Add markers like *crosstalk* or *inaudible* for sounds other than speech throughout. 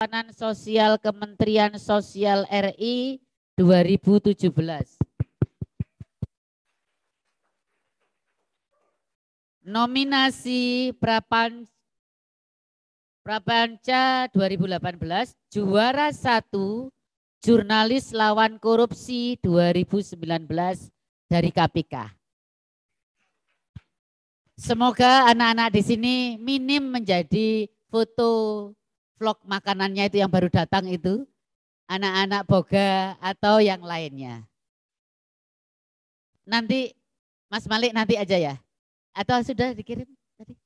Perhutanan Sosial Kementerian Sosial RI 2017. Nominasi Prapan Prapanca 2018 juara satu Jurnalis Lawan Korupsi 2019 dari KPK. Semoga anak-anak di sini minim menjadi foto vlog makanannya itu yang baru datang itu, anak-anak boga atau yang lainnya. Nanti Mas Malik nanti aja ya. Atau sudah dikirim tadi?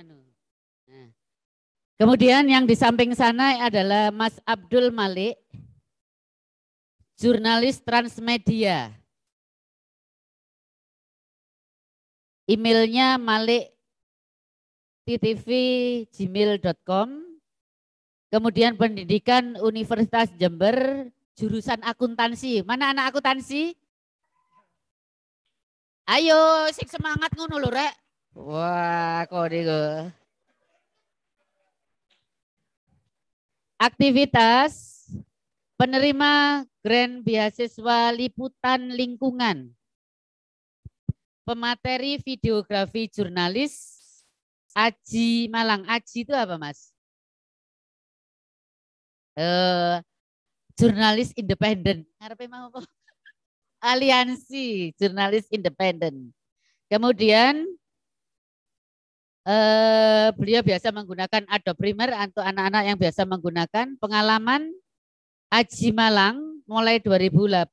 Anu. Nah. Kemudian yang di samping sana adalah Mas Abdul Malik, jurnalis transmedia. Emailnya malik gmail.com. Kemudian pendidikan Universitas Jember, jurusan akuntansi. Mana anak akuntansi? Ayo, sik semangat ngono lho, Rek. Wah, kok Aktivitas penerima Grand Beasiswa Liputan Lingkungan. Pemateri videografi jurnalis Aji Malang. Aji itu apa, Mas? Eh, jurnalis independen. mau *laughs* Aliansi jurnalis independen. Kemudian Eh, beliau biasa menggunakan Adobe Primer untuk anak-anak yang biasa menggunakan pengalaman Aji Malang mulai 2015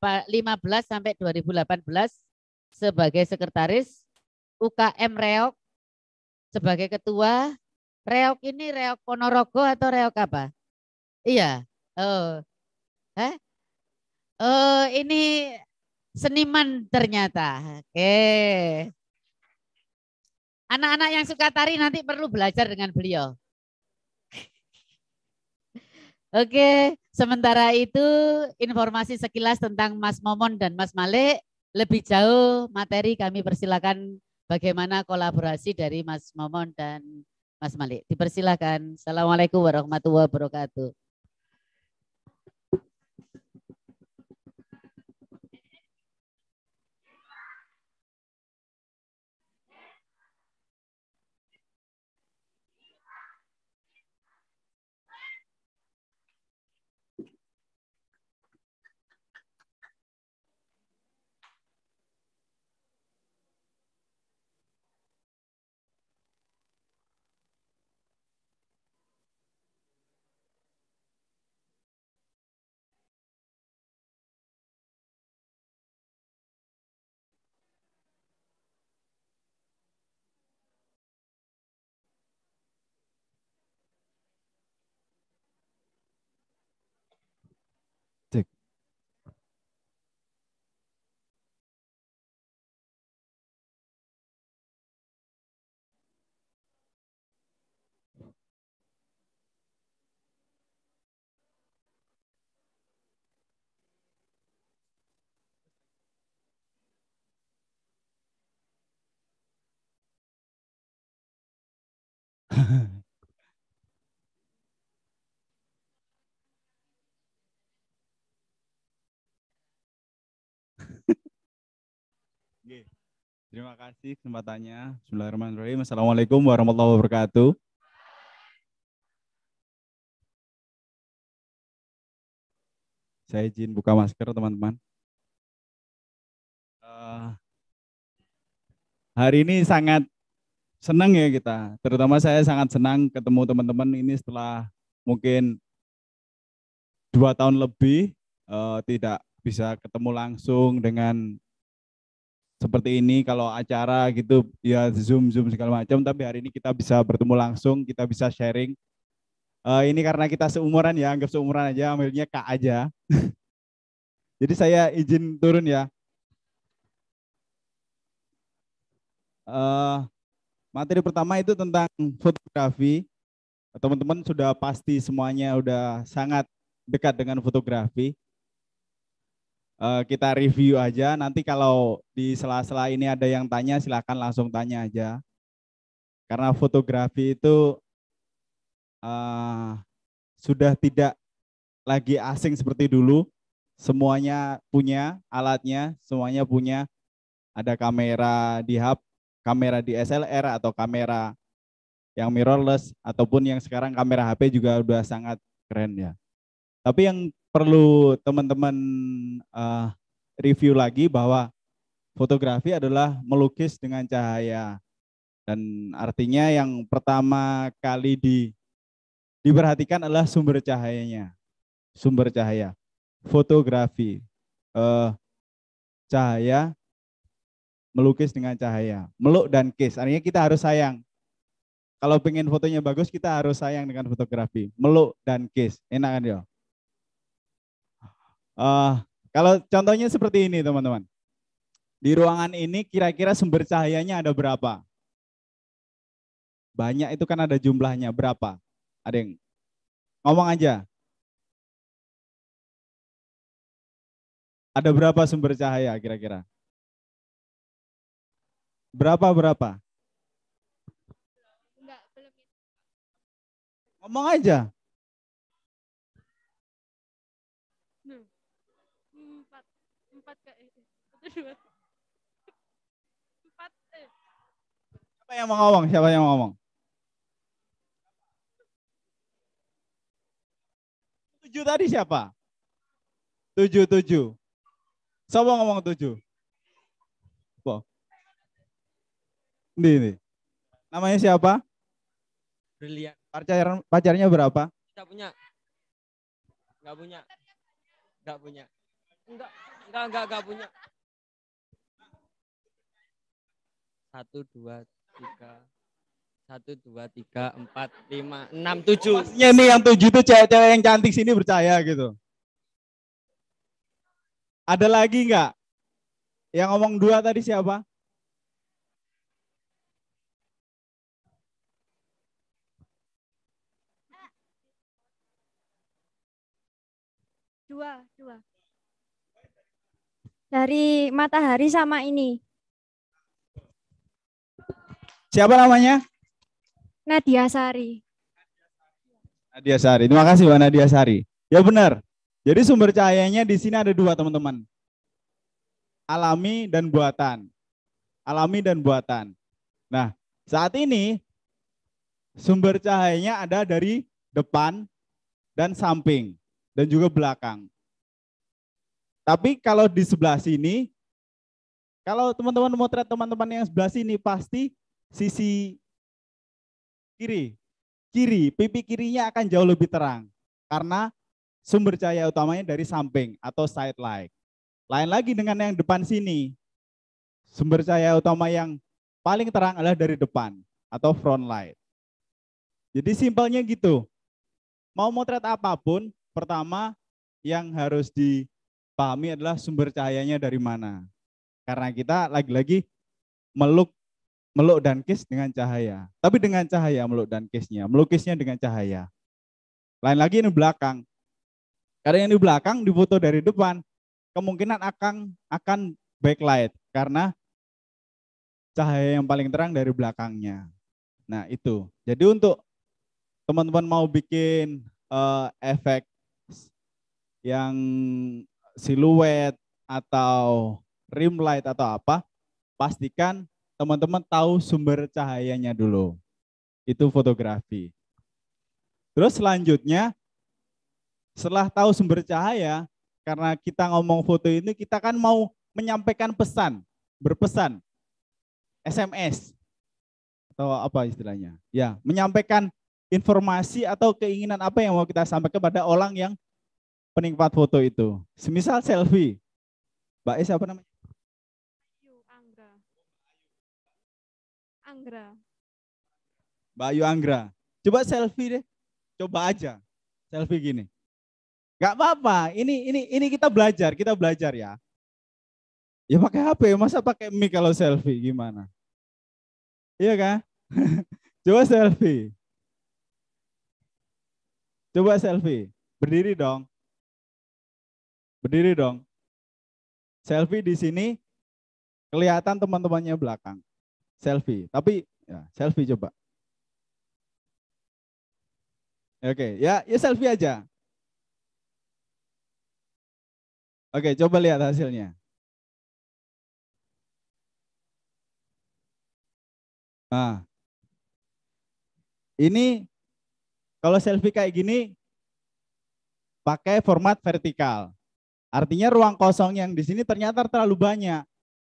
sampai 2018 sebagai sekretaris UKM Reok sebagai ketua. Reok ini Reok Ponorogo atau Reok apa? Iya. Oh. Eh? Oh, ini seniman ternyata. Oke. Okay. Anak-anak yang suka tari nanti perlu belajar dengan beliau. Oke, sementara itu informasi sekilas tentang Mas Momon dan Mas Malik. Lebih jauh materi kami persilakan bagaimana kolaborasi dari Mas Momon dan Mas Malik. Dipersilakan. Assalamualaikum warahmatullahi wabarakatuh. Terima kasih kesempatannya. Bismillahirrahmanirrahim. Assalamualaikum warahmatullahi wabarakatuh. Saya izin buka masker, teman-teman. Uh, hari ini sangat senang ya kita. Terutama saya sangat senang ketemu teman-teman ini setelah mungkin dua tahun lebih uh, tidak bisa ketemu langsung dengan seperti ini kalau acara gitu ya zoom zoom segala macam tapi hari ini kita bisa bertemu langsung kita bisa sharing uh, ini karena kita seumuran ya anggap seumuran aja ambilnya kak aja *laughs* jadi saya izin turun ya uh, Materi pertama itu tentang fotografi. Teman-teman sudah pasti semuanya udah sangat dekat dengan fotografi. Eh, kita review aja. Nanti kalau di sela-sela ini ada yang tanya, silakan langsung tanya aja. Karena fotografi itu eh, sudah tidak lagi asing seperti dulu. Semuanya punya alatnya, semuanya punya. Ada kamera di HP, kamera di SLR atau kamera yang mirrorless ataupun yang sekarang kamera HP juga udah sangat keren ya. Tapi yang perlu teman-teman uh, review lagi bahwa fotografi adalah melukis dengan cahaya dan artinya yang pertama kali di diperhatikan adalah sumber cahayanya, sumber cahaya, fotografi, uh, cahaya melukis dengan cahaya. Meluk dan kiss. Artinya kita harus sayang. Kalau pengen fotonya bagus, kita harus sayang dengan fotografi. Meluk dan kiss. Enak kan, yo? Uh, kalau contohnya seperti ini, teman-teman. Di ruangan ini kira-kira sumber cahayanya ada berapa? Banyak itu kan ada jumlahnya. Berapa? Ada yang ngomong aja. Ada berapa sumber cahaya kira-kira? Berapa berapa? Enggak, belum. Ngomong aja. Empat, empat Empat. Eh. Siapa yang mau ngomong? Siapa yang mau ngomong? Tujuh tadi siapa? Tujuh, tujuh. Siapa ngomong tujuh? Ini, ini. Namanya siapa? Brilian. Pacar, pacarnya berapa? Tidak punya. Enggak punya. Enggak punya. Enggak, enggak, enggak, enggak punya. Satu, dua, tiga. Satu, dua, tiga, empat, lima, enam, tujuh. Maksudnya nih yang tujuh itu cewek-cewek yang cantik sini percaya gitu. Ada lagi enggak? Yang ngomong dua tadi siapa? dua, dua. Dari matahari sama ini. Siapa namanya? Nadia Sari. Nadia Sari. Terima kasih Mbak Nadia Sari. Ya benar. Jadi sumber cahayanya di sini ada dua teman-teman. Alami dan buatan. Alami dan buatan. Nah, saat ini sumber cahayanya ada dari depan dan samping dan juga belakang. Tapi kalau di sebelah sini, kalau teman-teman motret teman-teman yang sebelah sini pasti sisi kiri, kiri, pipi kirinya akan jauh lebih terang karena sumber cahaya utamanya dari samping atau side light. Lain lagi dengan yang depan sini, sumber cahaya utama yang paling terang adalah dari depan atau front light. Jadi simpelnya gitu. Mau motret apapun, Pertama, yang harus dipahami adalah sumber cahayanya dari mana. Karena kita lagi-lagi meluk meluk dan kis dengan cahaya. Tapi dengan cahaya meluk dan kisnya melukisnya dengan cahaya. Lain lagi ini belakang. Karena ini belakang difoto dari depan, kemungkinan akan akan backlight karena cahaya yang paling terang dari belakangnya. Nah itu. Jadi untuk teman-teman mau bikin uh, efek yang siluet atau rim light atau apa, pastikan teman-teman tahu sumber cahayanya dulu. Itu fotografi. Terus selanjutnya, setelah tahu sumber cahaya, karena kita ngomong foto ini, kita kan mau menyampaikan pesan, berpesan, SMS, atau apa istilahnya. Ya, menyampaikan informasi atau keinginan apa yang mau kita sampaikan kepada orang yang penikmat foto itu? Semisal selfie. Mbak E siapa namanya? Ayu Anggra. Anggra. Mbak Ayu Anggra. Coba selfie deh. Coba aja. Selfie gini. Gak apa-apa. Ini ini ini kita belajar, kita belajar ya. Ya pakai HP, masa pakai mic kalau selfie gimana? Iya kan? *laughs* Coba selfie. Coba selfie. Berdiri dong. Berdiri dong. Selfie di sini kelihatan teman-temannya belakang. Selfie. Tapi ya, selfie coba. Oke, ya, ya selfie aja. Oke, coba lihat hasilnya. Nah, ini kalau selfie kayak gini pakai format vertikal. Artinya ruang kosong yang di sini ternyata terlalu banyak.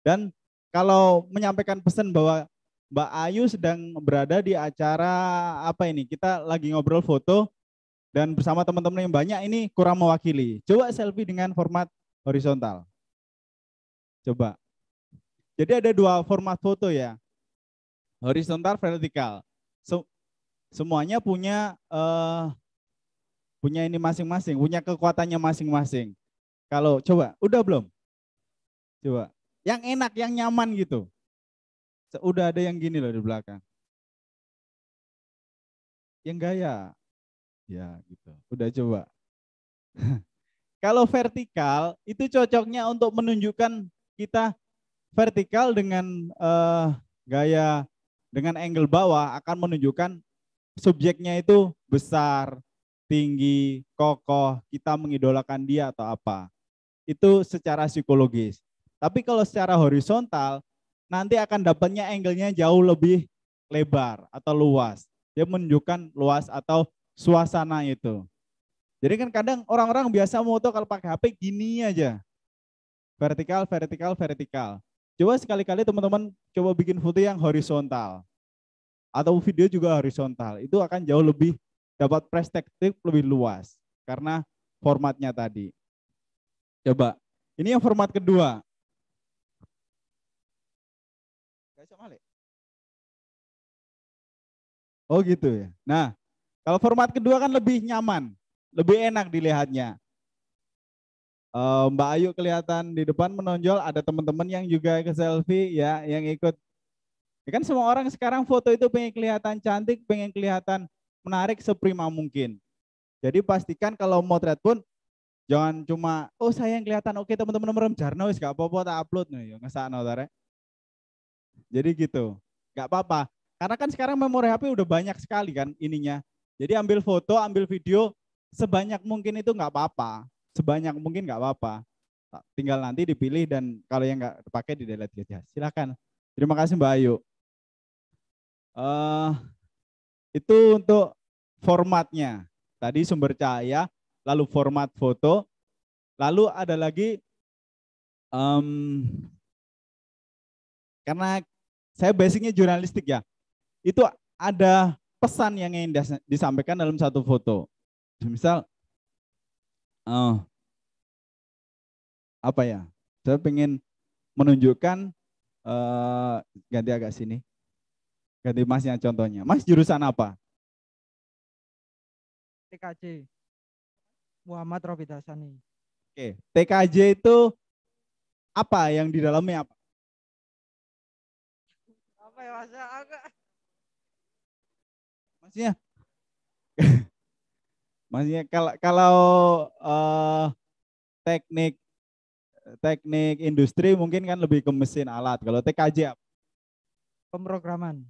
Dan kalau menyampaikan pesan bahwa Mbak Ayu sedang berada di acara apa ini? Kita lagi ngobrol foto dan bersama teman-teman yang banyak ini kurang mewakili. Coba selfie dengan format horizontal. Coba. Jadi ada dua format foto ya. Horizontal, vertikal. semuanya punya uh, punya ini masing-masing, punya kekuatannya masing-masing. Kalau coba, udah belum? Coba. Yang enak, yang nyaman gitu. Udah ada yang gini loh di belakang. Yang gaya. Ya gitu. Udah coba. *laughs* Kalau vertikal itu cocoknya untuk menunjukkan kita vertikal dengan uh, gaya dengan angle bawah akan menunjukkan subjeknya itu besar, tinggi, kokoh, kita mengidolakan dia atau apa. Itu secara psikologis. Tapi kalau secara horizontal, nanti akan dapatnya angle-nya jauh lebih lebar atau luas. Dia menunjukkan luas atau suasana itu. Jadi kan kadang orang-orang biasa moto kalau pakai HP gini aja. Vertikal, vertikal, vertikal. Coba sekali-kali teman-teman coba bikin foto yang horizontal. Atau video juga horizontal. Itu akan jauh lebih dapat perspektif lebih luas. Karena formatnya tadi. Coba. Ini yang format kedua. Oh gitu ya. Nah, kalau format kedua kan lebih nyaman, lebih enak dilihatnya. Eh, Mbak Ayu kelihatan di depan menonjol, ada teman-teman yang juga ke selfie ya, yang ikut. Ya kan semua orang sekarang foto itu pengen kelihatan cantik, pengen kelihatan menarik seprima mungkin. Jadi pastikan kalau motret pun Jangan cuma oh saya yang kelihatan oke teman-teman merem jarno wis gak apa-apa tak upload nih yo ngesakno Jadi gitu. Gak apa-apa. Karena kan sekarang memori HP udah banyak sekali kan ininya. Jadi ambil foto, ambil video sebanyak mungkin itu gak apa-apa. Sebanyak mungkin gak apa-apa. Tinggal nanti dipilih dan kalau yang nggak pakai di delete aja. Gitu ya. Silakan. Terima kasih Mbak Ayu. Uh, itu untuk formatnya. Tadi sumber cahaya, lalu format foto, lalu ada lagi um, karena saya basicnya jurnalistik ya, itu ada pesan yang ingin disampaikan dalam satu foto. Misal, uh, apa ya? Saya ingin menunjukkan uh, ganti agak sini, ganti masnya contohnya. Mas jurusan apa? TKC. Muhammad Robidasani. Oke, TKJ itu apa yang di dalamnya apa? Apa ya Mas? agak. Maksudnya *laughs* Maksudnya kalau kalau uh, eh, teknik teknik industri mungkin kan lebih ke mesin alat. Kalau TKJ apa? Pemrograman.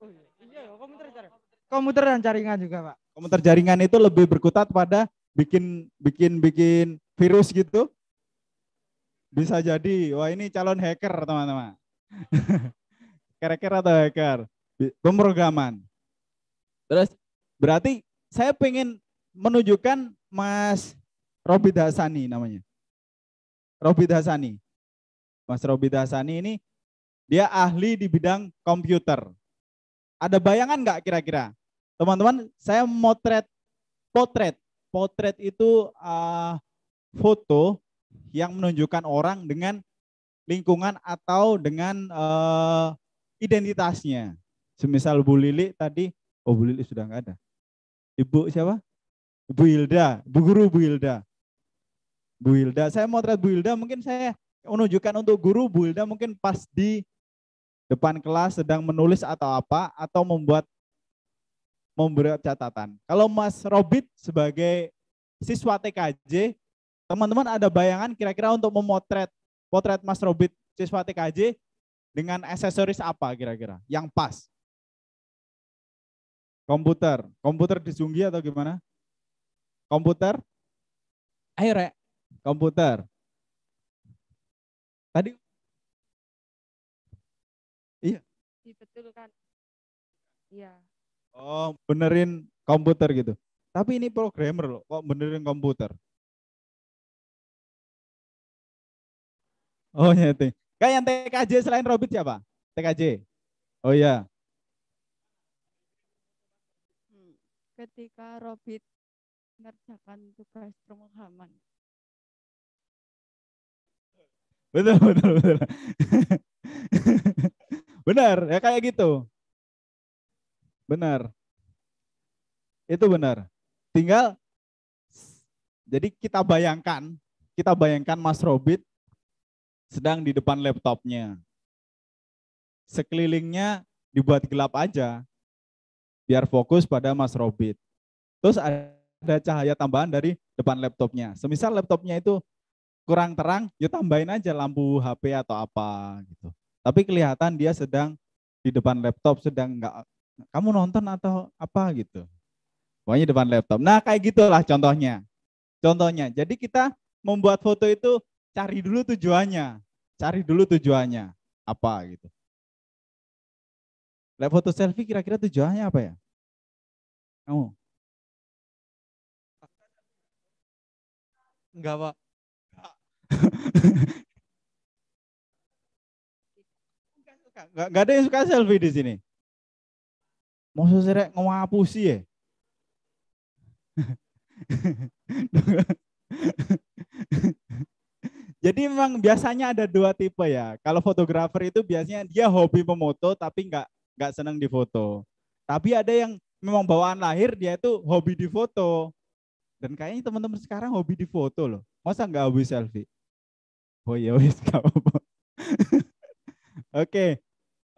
Oh, iya, iya, iya komputer, komputer dan jaringan juga, Pak. Komentar jaringan itu lebih berkutat pada bikin bikin bikin virus gitu. Bisa jadi, wah ini calon hacker teman-teman. *laughs* kira-kira atau hacker? Pemrograman. Terus berarti saya pengen menunjukkan Mas Robi Dasani namanya. Robi Dasani. Mas Robi Dasani ini dia ahli di bidang komputer. Ada bayangan nggak kira-kira Teman-teman, saya motret potret. Potret itu uh, foto yang menunjukkan orang dengan lingkungan atau dengan uh, identitasnya. Semisal Bu Lili tadi, oh Bu Lili sudah nggak ada. Ibu siapa? Bu Hilda, Bu Guru Bu Hilda. Bu Hilda, saya motret Bu Hilda mungkin saya menunjukkan untuk guru Bu Hilda mungkin pas di depan kelas sedang menulis atau apa atau membuat memberi catatan. Kalau Mas Robit sebagai siswa TKJ, teman-teman ada bayangan kira-kira untuk memotret potret Mas Robit siswa TKJ dengan aksesoris apa kira-kira yang pas? Komputer, komputer disunggi atau gimana? Komputer? Ayo komputer. Tadi Iya. kan? Iya oh, benerin komputer gitu. Tapi ini programmer loh, kok benerin komputer? Oh itu. Iya, kayak yang TKJ selain Robit siapa? TKJ. Oh iya. Ketika Robit mengerjakan tugas pemahaman. Betul, betul, betul. *laughs* Benar, ya kayak gitu. Benar. Itu benar. Tinggal jadi kita bayangkan, kita bayangkan Mas Robit sedang di depan laptopnya. Sekelilingnya dibuat gelap aja, biar fokus pada Mas Robit. Terus ada cahaya tambahan dari depan laptopnya. Semisal laptopnya itu kurang terang, ya tambahin aja lampu HP atau apa gitu. Tapi kelihatan dia sedang di depan laptop, sedang nggak kamu nonton atau apa gitu. Pokoknya depan laptop. Nah kayak gitulah contohnya. Contohnya, jadi kita membuat foto itu cari dulu tujuannya. Cari dulu tujuannya. Apa gitu. Lihat foto selfie kira-kira tujuannya apa ya? Kamu? Enggak, Pak. *laughs* Enggak, enggak ada yang suka selfie di sini. Mau seserak rek ngapusi ya? Jadi memang biasanya ada dua tipe ya. Kalau fotografer itu biasanya dia hobi memoto tapi nggak nggak senang difoto. Tapi ada yang memang bawaan lahir dia itu hobi difoto. Dan kayaknya teman-teman sekarang hobi difoto loh. Masa nggak hobi selfie? Oh iya wis nggak apa-apa. *laughs* Oke,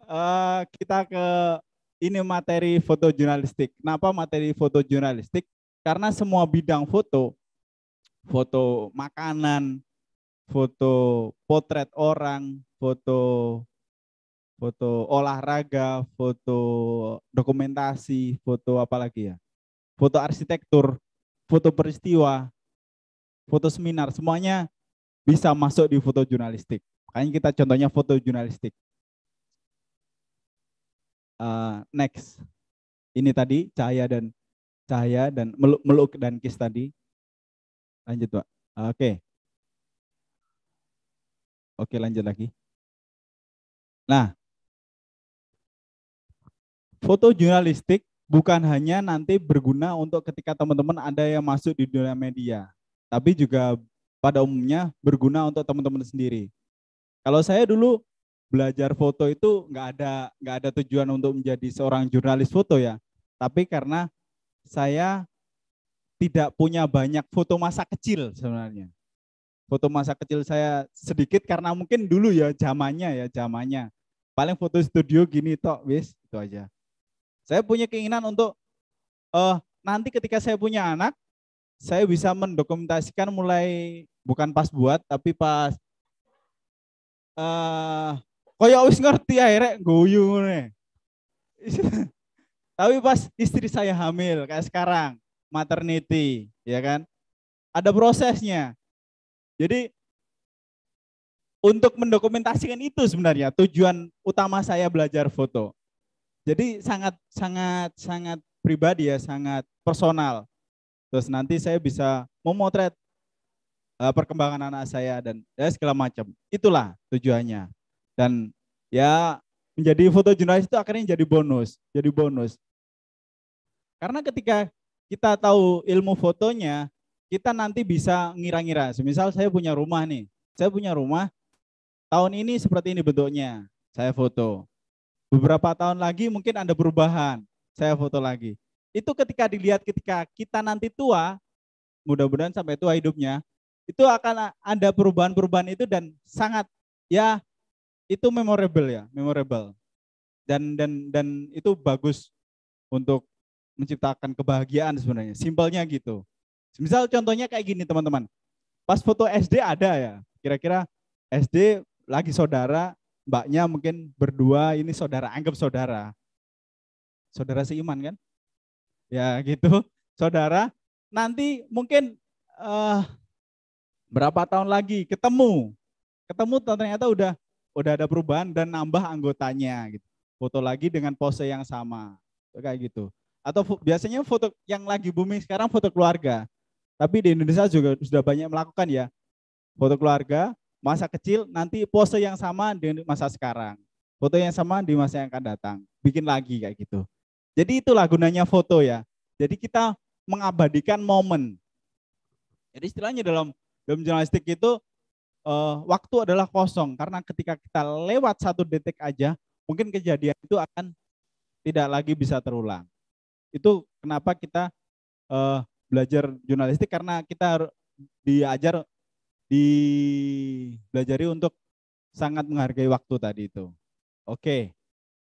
uh, kita ke ini materi foto jurnalistik. Kenapa materi foto jurnalistik? Karena semua bidang foto, foto makanan, foto potret orang, foto foto olahraga, foto dokumentasi, foto apa lagi ya? Foto arsitektur, foto peristiwa, foto seminar, semuanya bisa masuk di foto jurnalistik. Makanya kita contohnya foto jurnalistik uh, next ini tadi cahaya dan cahaya dan meluk meluk dan kis tadi lanjut pak oke okay. oke okay, lanjut lagi nah foto jurnalistik bukan hanya nanti berguna untuk ketika teman-teman ada yang masuk di dunia media tapi juga pada umumnya berguna untuk teman-teman sendiri kalau saya dulu belajar foto itu nggak ada nggak ada tujuan untuk menjadi seorang jurnalis foto ya. Tapi karena saya tidak punya banyak foto masa kecil sebenarnya. Foto masa kecil saya sedikit karena mungkin dulu ya zamannya ya zamannya. Paling foto studio gini tok wis itu aja. Saya punya keinginan untuk uh, nanti ketika saya punya anak saya bisa mendokumentasikan mulai bukan pas buat tapi pas uh, Kaya wis ngerti akhirnya goyu e. *laughs* Tapi pas istri saya hamil kayak sekarang, maternity, ya kan? Ada prosesnya. Jadi untuk mendokumentasikan itu sebenarnya tujuan utama saya belajar foto. Jadi sangat sangat sangat pribadi ya, sangat personal. Terus nanti saya bisa memotret uh, perkembangan anak saya dan ya, segala macam. Itulah tujuannya. Dan ya menjadi foto jurnalis itu akhirnya jadi bonus, jadi bonus. Karena ketika kita tahu ilmu fotonya, kita nanti bisa ngira-ngira. Misal saya punya rumah nih, saya punya rumah tahun ini seperti ini bentuknya, saya foto. Beberapa tahun lagi mungkin ada perubahan, saya foto lagi. Itu ketika dilihat ketika kita nanti tua, mudah-mudahan sampai tua hidupnya, itu akan ada perubahan-perubahan itu dan sangat ya itu memorable ya, memorable. Dan dan dan itu bagus untuk menciptakan kebahagiaan sebenarnya. Simpelnya gitu. Misal contohnya kayak gini teman-teman. Pas foto SD ada ya. Kira-kira SD lagi saudara, mbaknya mungkin berdua ini saudara, anggap saudara. Saudara seiman kan? Ya gitu. Saudara, nanti mungkin uh, berapa tahun lagi ketemu. Ketemu ternyata udah udah ada perubahan dan nambah anggotanya gitu. Foto lagi dengan pose yang sama. Kayak gitu. Atau biasanya foto yang lagi booming sekarang foto keluarga. Tapi di Indonesia juga sudah banyak melakukan ya. Foto keluarga, masa kecil nanti pose yang sama dengan masa sekarang. Foto yang sama di masa yang akan datang. Bikin lagi kayak gitu. Jadi itulah gunanya foto ya. Jadi kita mengabadikan momen. Jadi istilahnya dalam dalam jurnalistik itu uh, waktu adalah kosong karena ketika kita lewat satu detik aja mungkin kejadian itu akan tidak lagi bisa terulang. Itu kenapa kita uh, belajar jurnalistik karena kita diajar dibelajari untuk sangat menghargai waktu tadi itu. Oke.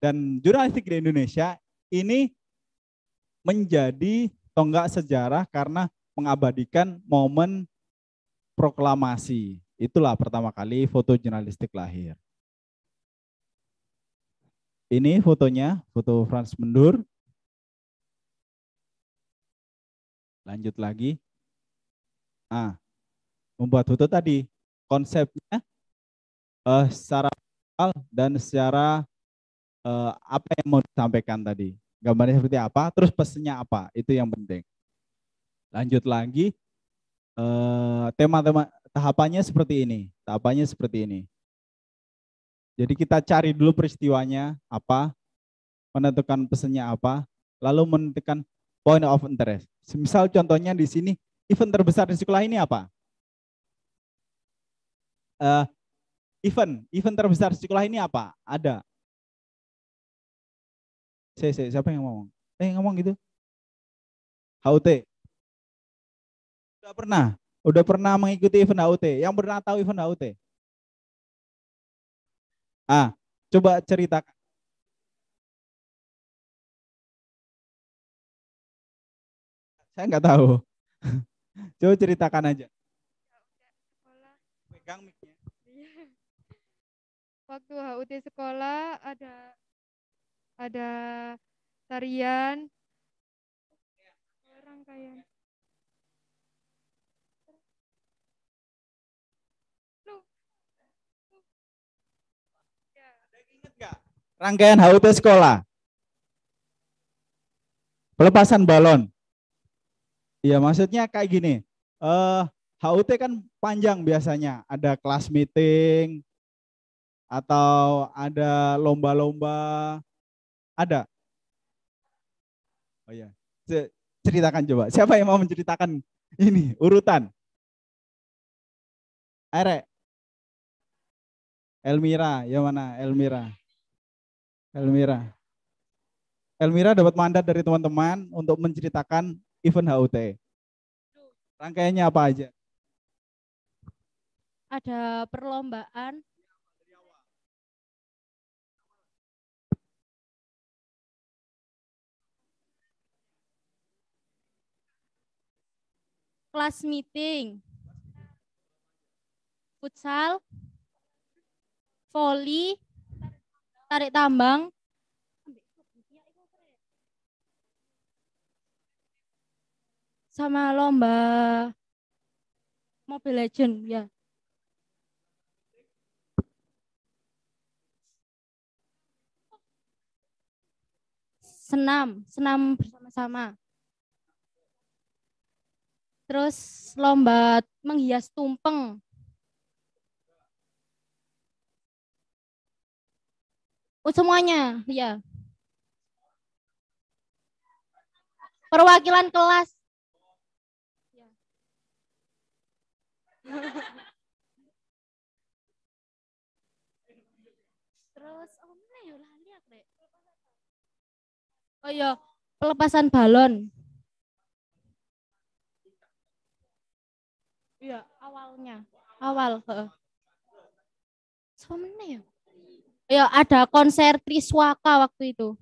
Dan jurnalistik di Indonesia ini menjadi tonggak sejarah karena mengabadikan momen proklamasi. Itulah pertama kali foto jurnalistik lahir. Ini fotonya, foto Frans Mendur. Lanjut lagi. Ah, membuat foto tadi. Konsepnya uh, secara dan secara uh, apa yang mau disampaikan tadi. Gambarnya seperti apa, terus pesennya apa, itu yang penting. Lanjut lagi, eh, tema-tema uh, tema -tema tahapannya seperti ini, tahapannya seperti ini. Jadi kita cari dulu peristiwanya apa, menentukan pesannya apa, lalu menentukan point of interest. Misal contohnya di sini, event terbesar di sekolah ini apa? Uh, event, event terbesar di sekolah ini apa? Ada. Si si siapa yang ngomong? Eh, ngomong gitu. HUT. Sudah pernah. Udah pernah mengikuti event HUT? Yang pernah tahu event HUT? Ah, coba ceritakan. Saya nggak tahu. *laughs* coba ceritakan aja. Pegang mic *laughs* Waktu HUT sekolah ada ada tarian orang kaya rangkaian HUT sekolah. Pelepasan balon. Iya, maksudnya kayak gini. Uh, eh, HUT kan panjang biasanya, ada kelas meeting atau ada lomba-lomba. Ada. Oh ya, ceritakan coba. Siapa yang mau menceritakan ini urutan? Erek. Elmira, yang mana Elmira? Elmira. Elmira dapat mandat dari teman-teman untuk menceritakan event HUT. Rangkaiannya apa aja? Ada perlombaan. Kelas meeting. Futsal. Volley tarik tambang sama lomba Mobile Legend ya. Senam, senam bersama-sama. Terus lomba menghias tumpeng. Oh, semuanya, ya. Perwakilan kelas. Ya. Terus oh, ya lihat, Rek. Oh iya, pelepasan balon. Iya, awalnya. Awal, Oh Somene ya? ya ada konser Triswaka waktu itu.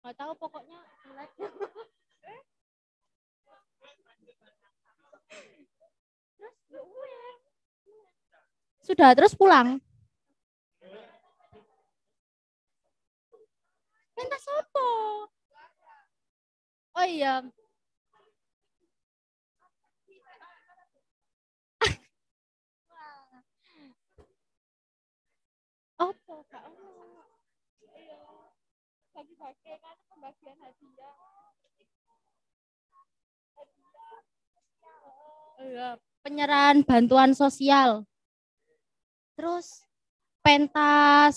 Gak tahu pokoknya sudah terus pulang entah sopo oh iya Apa? Kak. ono. Iya. Bagi-bagi kan pembagian hadiah. Hadiah. Iya, penyerahan bantuan sosial. Terus pentas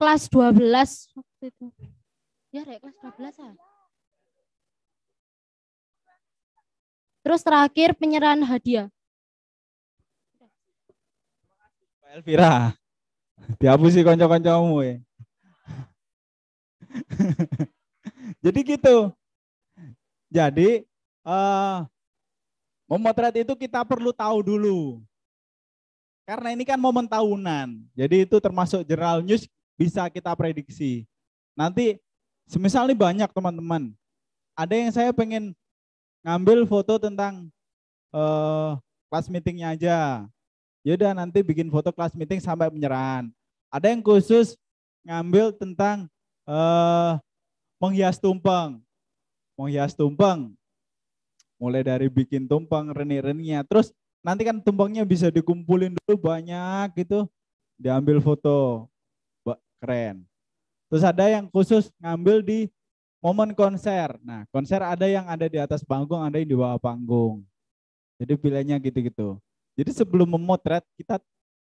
kelas 12 waktu itu. Ya, rek kelas 12 ya. Ah. Terus terakhir penyerahan hadiah. Elvira sih konco-koncomu ya. Jadi gitu. Jadi uh, memotret itu kita perlu tahu dulu. Karena ini kan momen tahunan. Jadi itu termasuk general news bisa kita prediksi. Nanti semisal ini banyak teman-teman. Ada yang saya pengen ngambil foto tentang uh, eh, class meetingnya aja. Yaudah nanti bikin foto kelas meeting sampai penyerahan. Ada yang khusus ngambil tentang uh, menghias tumpeng. Menghias tumpeng. Mulai dari bikin tumpeng, reni-reninya. Terus nanti kan tumpengnya bisa dikumpulin dulu banyak gitu. Diambil foto. Keren. Terus ada yang khusus ngambil di momen konser. Nah, konser ada yang ada di atas panggung, ada yang di bawah panggung. Jadi pilihnya gitu-gitu. Jadi sebelum memotret kita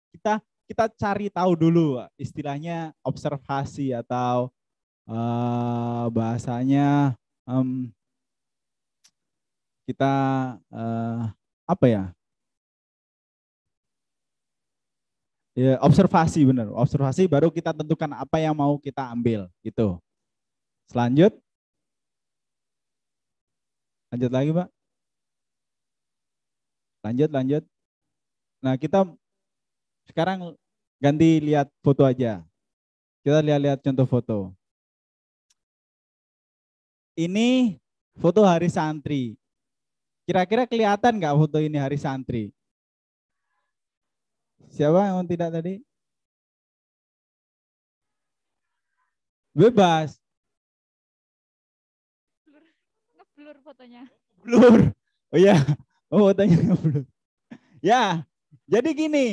kita kita cari tahu dulu istilahnya observasi atau uh, bahasanya um, kita uh, apa ya? Ya, observasi benar. Observasi baru kita tentukan apa yang mau kita ambil gitu. Selanjut. Lanjut lagi, Pak. Lanjut, lanjut. Nah, kita sekarang ganti lihat foto aja. Kita lihat-lihat contoh foto. Ini foto hari santri. Kira-kira kelihatan nggak foto ini hari santri? Siapa yang tidak tadi? Bebas. Blur. blur fotonya. Blur. Oh iya. *laughs* Oh fotonya blur. Ya, jadi gini,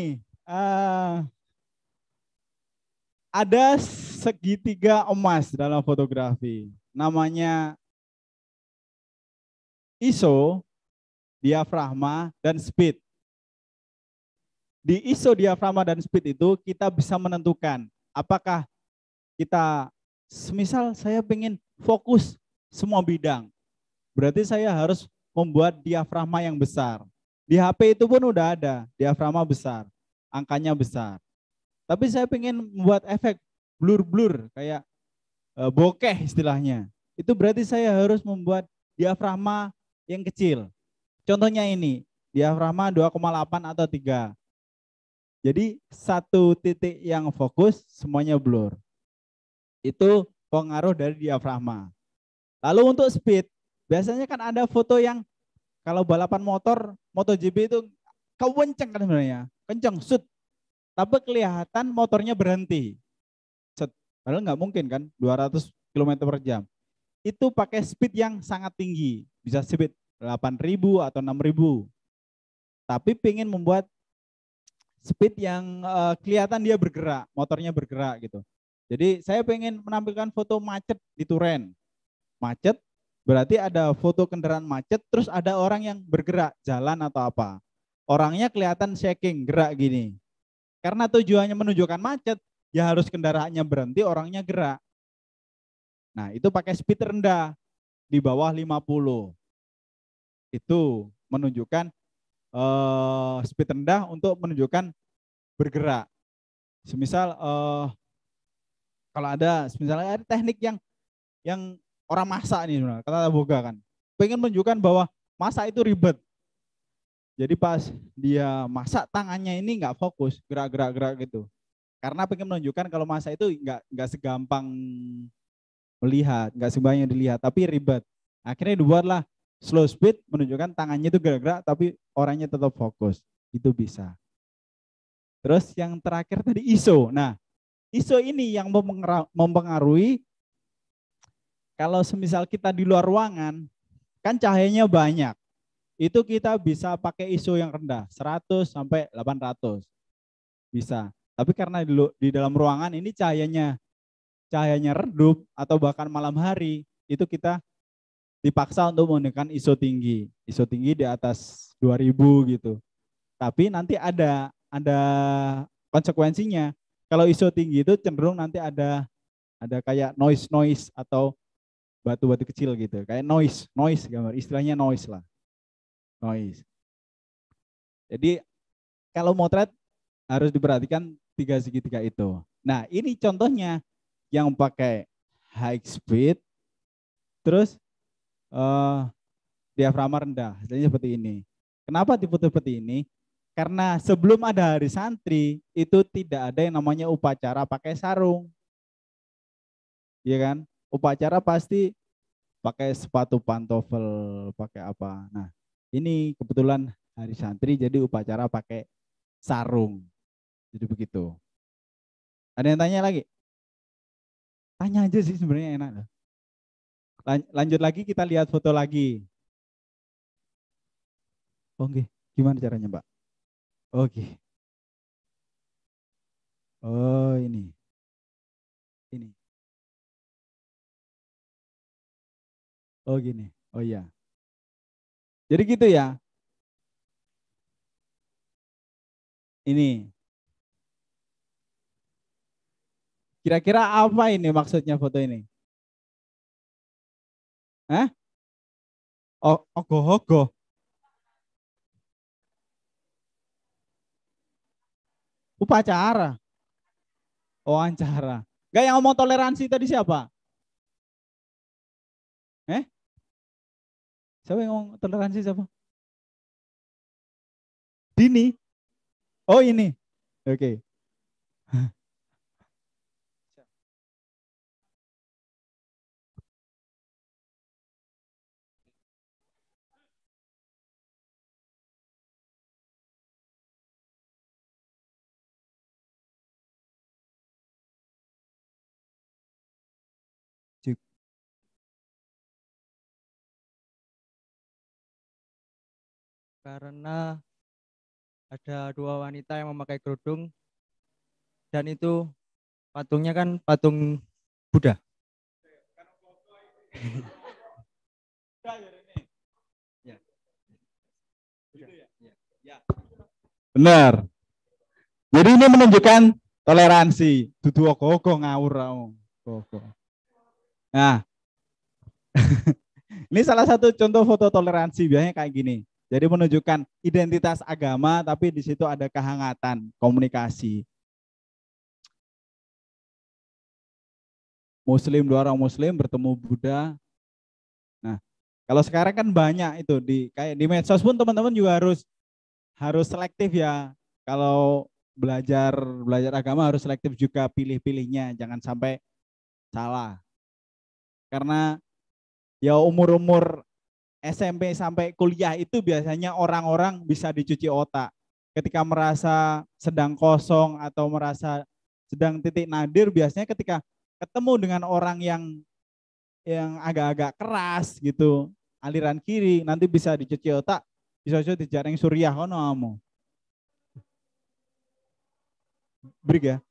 uh, ada segitiga emas dalam fotografi. Namanya ISO, diafragma, dan speed. Di ISO, diafragma, dan speed itu kita bisa menentukan apakah kita, semisal saya ingin fokus semua bidang, berarti saya harus membuat diafragma yang besar. Di HP itu pun udah ada, diaframa besar, angkanya besar. Tapi saya pengen membuat efek blur-blur kayak e, bokeh istilahnya. Itu berarti saya harus membuat diaframa yang kecil. Contohnya ini, diaframa 2,8 atau 3. Jadi satu titik yang fokus semuanya blur. Itu pengaruh dari diaframa. Lalu untuk speed, biasanya kan ada foto yang kalau balapan motor MotoGP itu kenceng kan sebenarnya, kenceng, sud. Tapi kelihatan motornya berhenti. Sud, Padahal nggak mungkin kan, 200 km per jam. Itu pakai speed yang sangat tinggi, bisa speed 8.000 atau 6.000. Tapi pengen membuat speed yang uh, kelihatan dia bergerak, motornya bergerak gitu. Jadi saya pengen menampilkan foto macet di Turen. Macet Berarti ada foto kendaraan macet, terus ada orang yang bergerak, jalan atau apa. Orangnya kelihatan shaking, gerak gini. Karena tujuannya menunjukkan macet, ya harus kendaraannya berhenti, orangnya gerak. Nah, itu pakai speed rendah, di bawah 50. Itu menunjukkan uh, speed rendah untuk menunjukkan bergerak. Semisal uh, kalau ada, semisal ada teknik yang yang orang masak nih sebenarnya, kata boga kan. Pengen menunjukkan bahwa masa itu ribet. Jadi pas dia masak tangannya ini nggak fokus, gerak-gerak-gerak gitu. Karena pengen menunjukkan kalau masa itu nggak nggak segampang melihat, nggak sebanyak dilihat, tapi ribet. Akhirnya dibuatlah slow speed menunjukkan tangannya itu gerak-gerak, tapi orangnya tetap fokus. Itu bisa. Terus yang terakhir tadi ISO. Nah, ISO ini yang mempengaruhi kalau semisal kita di luar ruangan, kan cahayanya banyak. Itu kita bisa pakai ISO yang rendah, 100 sampai 800. Bisa. Tapi karena di, di dalam ruangan ini cahayanya cahayanya redup atau bahkan malam hari, itu kita dipaksa untuk menggunakan ISO tinggi. ISO tinggi di atas 2000 gitu. Tapi nanti ada ada konsekuensinya. Kalau ISO tinggi itu cenderung nanti ada ada kayak noise noise atau batu-batu kecil gitu, kayak noise, noise gambar, istilahnya noise lah. Noise. Jadi kalau motret harus diperhatikan tiga segitiga itu. Nah, ini contohnya yang pakai high speed terus uh, eh, diaframa rendah, hasilnya seperti ini. Kenapa diputus seperti ini? Karena sebelum ada hari santri, itu tidak ada yang namanya upacara pakai sarung. Iya kan? upacara pasti pakai sepatu pantofel, pakai apa. Nah, ini kebetulan hari santri jadi upacara pakai sarung. Jadi begitu. Ada yang tanya lagi? Tanya aja sih sebenarnya enak. Lanjut lagi kita lihat foto lagi. Oke, okay. gimana caranya, Mbak? Oke. Okay. Oh, ini. Oh gini. Oh iya. Jadi gitu ya. Ini. Kira-kira apa ini maksudnya foto ini? Hah? Oh, ogoh-ogoh. Upacara. Wawancara. Gak yang ngomong toleransi tadi siapa? Eh? Siapa yang ngomong toleransi siapa? Dini. Oh ini. Oke. Okay. karena ada dua wanita yang memakai kerudung dan itu patungnya kan patung Buddha. Benar. Jadi ini menunjukkan toleransi. Dudu ogo-ogo ngawur Nah. *laughs* ini salah satu contoh foto toleransi biasanya kayak gini. Jadi menunjukkan identitas agama tapi di situ ada kehangatan komunikasi. Muslim dua orang Muslim bertemu Buddha. Nah, kalau sekarang kan banyak itu di kayak di medsos pun teman-teman juga harus harus selektif ya. Kalau belajar belajar agama harus selektif juga pilih-pilihnya, jangan sampai salah. Karena ya umur-umur SMP sampai kuliah itu biasanya orang-orang bisa dicuci otak. Ketika merasa sedang kosong atau merasa sedang titik nadir, biasanya ketika ketemu dengan orang yang yang agak-agak keras gitu, aliran kiri, nanti bisa dicuci otak, bisa juga jaring suriah kono kamu. Brig ya.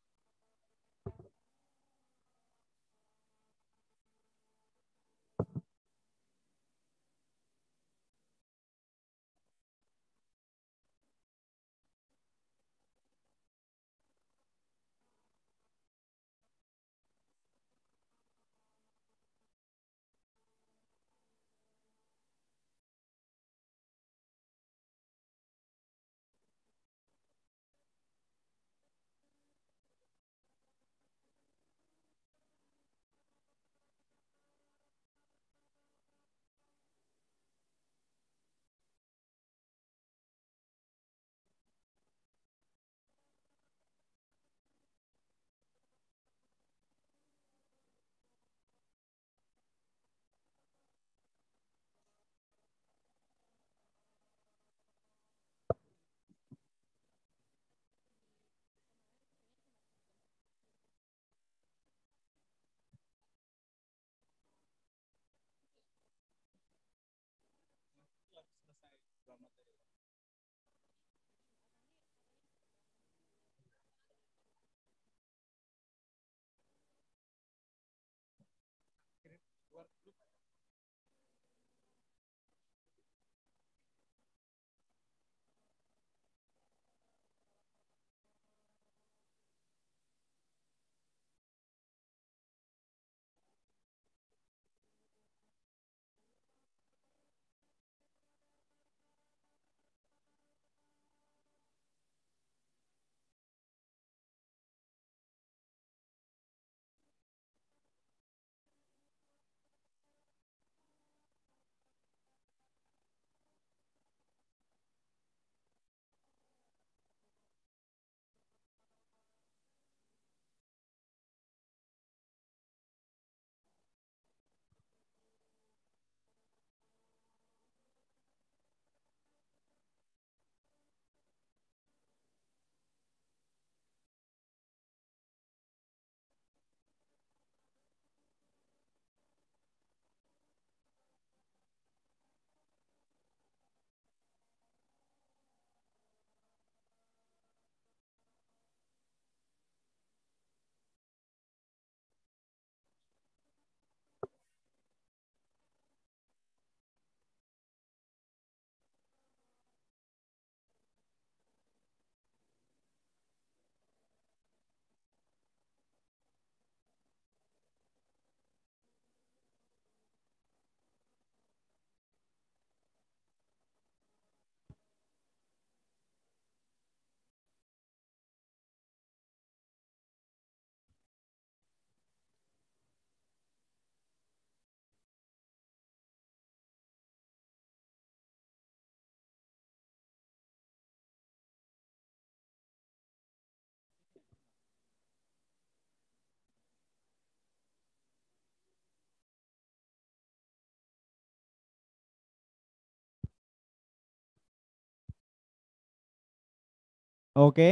Oke,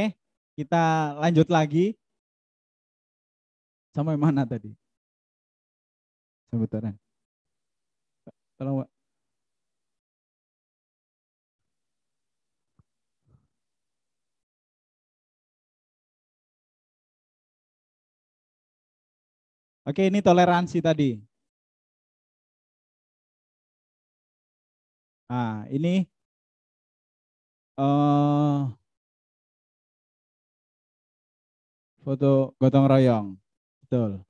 kita lanjut lagi. Sampai mana tadi? Sebentar. Tolong, Pak. Oke, ini toleransi tadi. Nah, ini uh, foto gotong royong. Betul.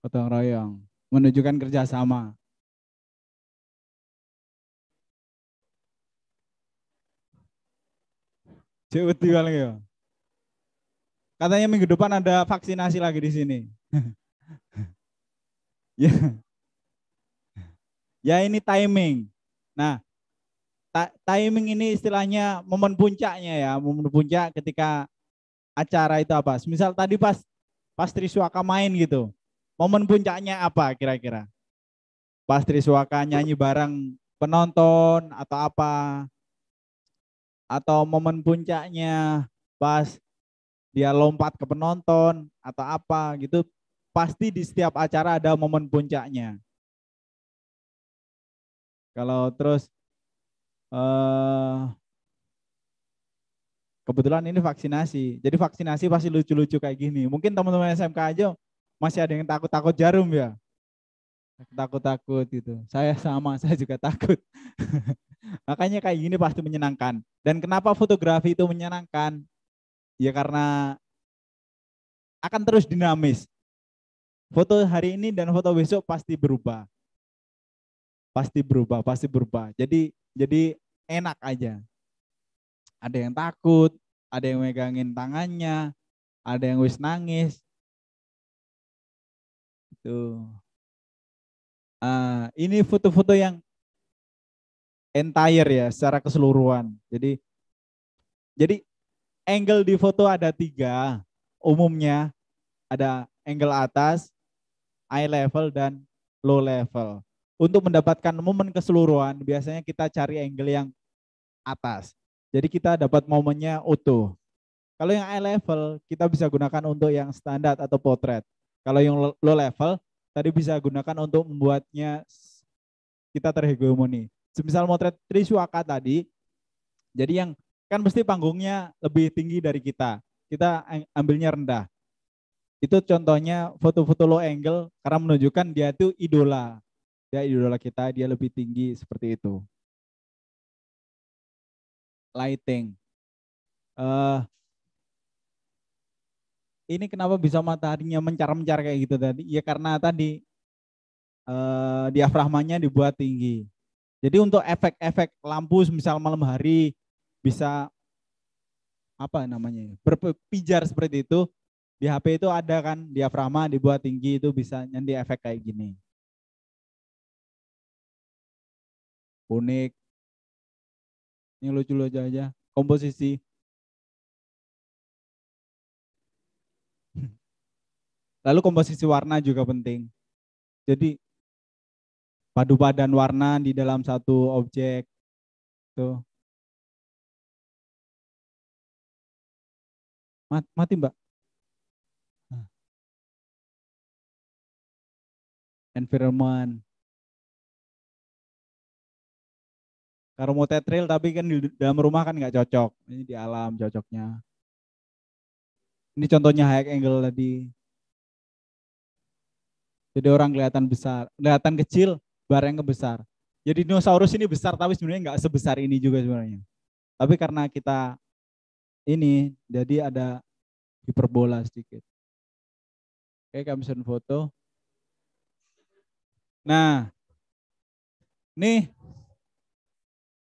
Gotong royong. Menunjukkan kerjasama. Jauh lagi ya. Katanya minggu depan ada vaksinasi lagi di sini. *laughs* ya. ya ini timing. Nah, timing ini istilahnya momen puncaknya ya, momen puncak ketika acara itu apa? Misal tadi pas pas Triswaka main gitu. Momen puncaknya apa kira-kira? Pas Triswaka nyanyi bareng penonton atau apa? Atau momen puncaknya pas dia lompat ke penonton atau apa gitu. Pasti di setiap acara ada momen puncaknya. Kalau terus eh Kebetulan ini vaksinasi. Jadi vaksinasi pasti lucu-lucu kayak gini. Mungkin teman-teman SMK aja masih ada yang takut-takut jarum ya. Takut-takut gitu. Saya sama, *laughs* saya juga takut. *laughs* Makanya kayak gini pasti menyenangkan. Dan kenapa fotografi itu menyenangkan? Ya karena akan terus dinamis. Foto hari ini dan foto besok pasti berubah. Pasti berubah, pasti berubah. Jadi jadi enak aja ada yang takut, ada yang megangin tangannya, ada yang wis nangis. Itu. Uh, ah, ini foto-foto yang entire ya, secara keseluruhan. Jadi, jadi angle di foto ada tiga. Umumnya ada angle atas, eye level dan low level. Untuk mendapatkan momen keseluruhan, biasanya kita cari angle yang atas. Jadi kita dapat momennya utuh. Kalau yang eye level, kita bisa gunakan untuk yang standar atau potret. Kalau yang low level, tadi bisa gunakan untuk membuatnya kita terhegemoni. Semisal motret Trisuaka tadi, jadi yang kan mesti panggungnya lebih tinggi dari kita. Kita ambilnya rendah. Itu contohnya foto-foto low angle karena menunjukkan dia itu idola. Dia idola kita, dia lebih tinggi seperti itu lighting. Uh, ini kenapa bisa mataharinya mencar-mencar kayak gitu tadi? Ya karena tadi uh, diafragmanya dibuat tinggi. Jadi untuk efek-efek lampu misal malam hari bisa apa namanya berpijar seperti itu di HP itu ada kan diafragma dibuat tinggi itu bisa nyandi efek kayak gini. Unik yang lucu-lucu aja komposisi *laughs* lalu komposisi warna juga penting jadi padu padan warna di dalam satu objek tuh mati, mati mbak environment mau tetril tapi kan di dalam rumah kan nggak cocok. Ini di alam cocoknya. Ini contohnya high angle tadi. Jadi orang kelihatan besar, kelihatan kecil, barang besar. Jadi ya, dinosaurus ini besar tapi sebenarnya nggak sebesar ini juga sebenarnya. Tapi karena kita ini jadi ada hiperbola sedikit. Oke, kami send foto. Nah, nih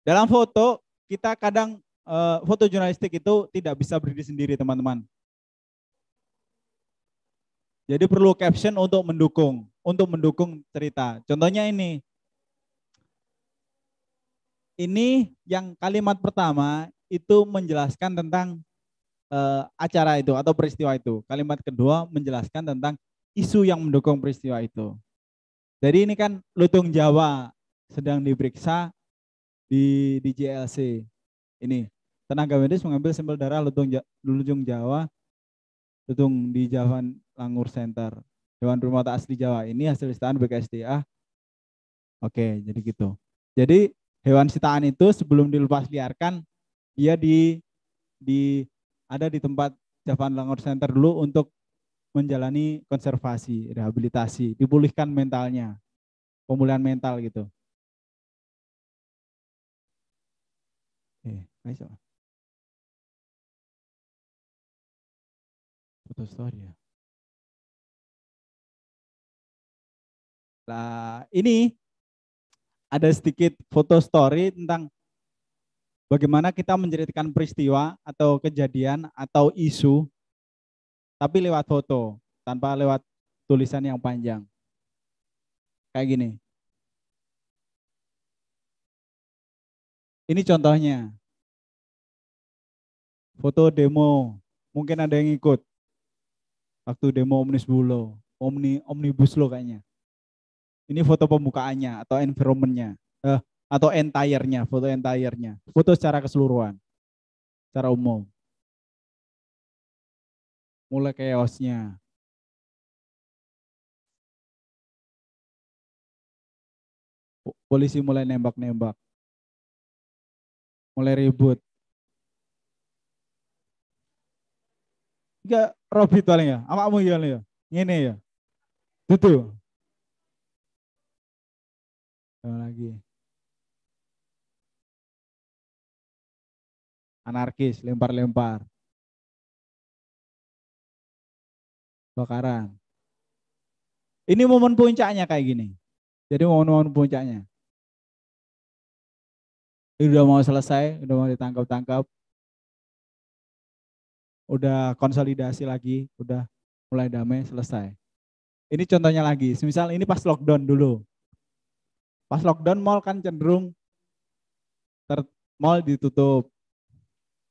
dalam foto, kita kadang eh, foto jurnalistik itu tidak bisa berdiri sendiri, teman-teman. Jadi perlu caption untuk mendukung, untuk mendukung cerita. Contohnya ini. Ini yang kalimat pertama itu menjelaskan tentang uh, acara itu atau peristiwa itu. Kalimat kedua menjelaskan tentang isu yang mendukung peristiwa itu. Jadi ini kan lutung Jawa sedang diperiksa di di JLC ini tenaga medis mengambil sampel darah lutung lutung Jawa lutung di Javan Langur Center rumah Tak Asli Jawa ini hasil sitaan BKSDA oke jadi gitu jadi hewan sitaan itu sebelum dilepas liarkan dia di di ada di tempat Javan Langur Center dulu untuk menjalani konservasi, rehabilitasi, dipulihkan mentalnya, pemulihan mental gitu. Iya, foto Nah, ini ada sedikit foto story tentang bagaimana kita menceritakan peristiwa atau kejadian atau isu, tapi lewat foto, tanpa lewat tulisan yang panjang. Kayak gini. Ini contohnya. Foto demo. Mungkin ada yang ikut. Waktu demo Omnibus Bulo. Omni, Omnibus lo kayaknya. Ini foto pembukaannya atau environmentnya. Eh, atau entire-nya, foto entire-nya. Foto secara keseluruhan. Secara umum. Mulai chaosnya, polisi mulai nembak-nembak mulai ribut. Enggak Robi paling ya, awakmu ya ya. Ngene ya. Dudu. lagi. Anarkis, lempar-lempar. Bakaran. Ini momen puncaknya kayak gini. Jadi momen-momen puncaknya. Ini udah mau selesai, udah mau ditangkap-tangkap. Udah konsolidasi lagi, udah mulai damai, selesai. Ini contohnya lagi, misal ini pas lockdown dulu. Pas lockdown mall kan cenderung ter mall ditutup.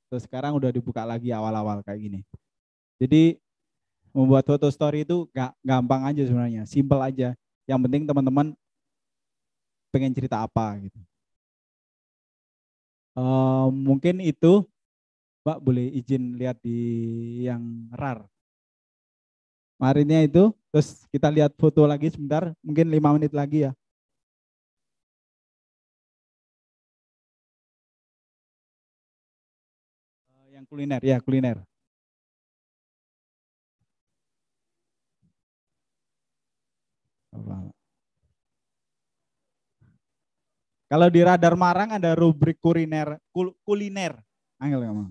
Terus sekarang udah dibuka lagi awal-awal kayak gini. Jadi membuat foto story itu gak gampang aja sebenarnya, simple aja. Yang penting teman-teman pengen cerita apa gitu Uh, mungkin itu Pak boleh izin lihat di yang RAR. Marinnya itu, terus kita lihat foto lagi sebentar, mungkin lima menit lagi ya. Uh, yang kuliner, ya kuliner. Kalau di Radar Marang ada rubrik kuliner, kul kuliner. Angel kamu.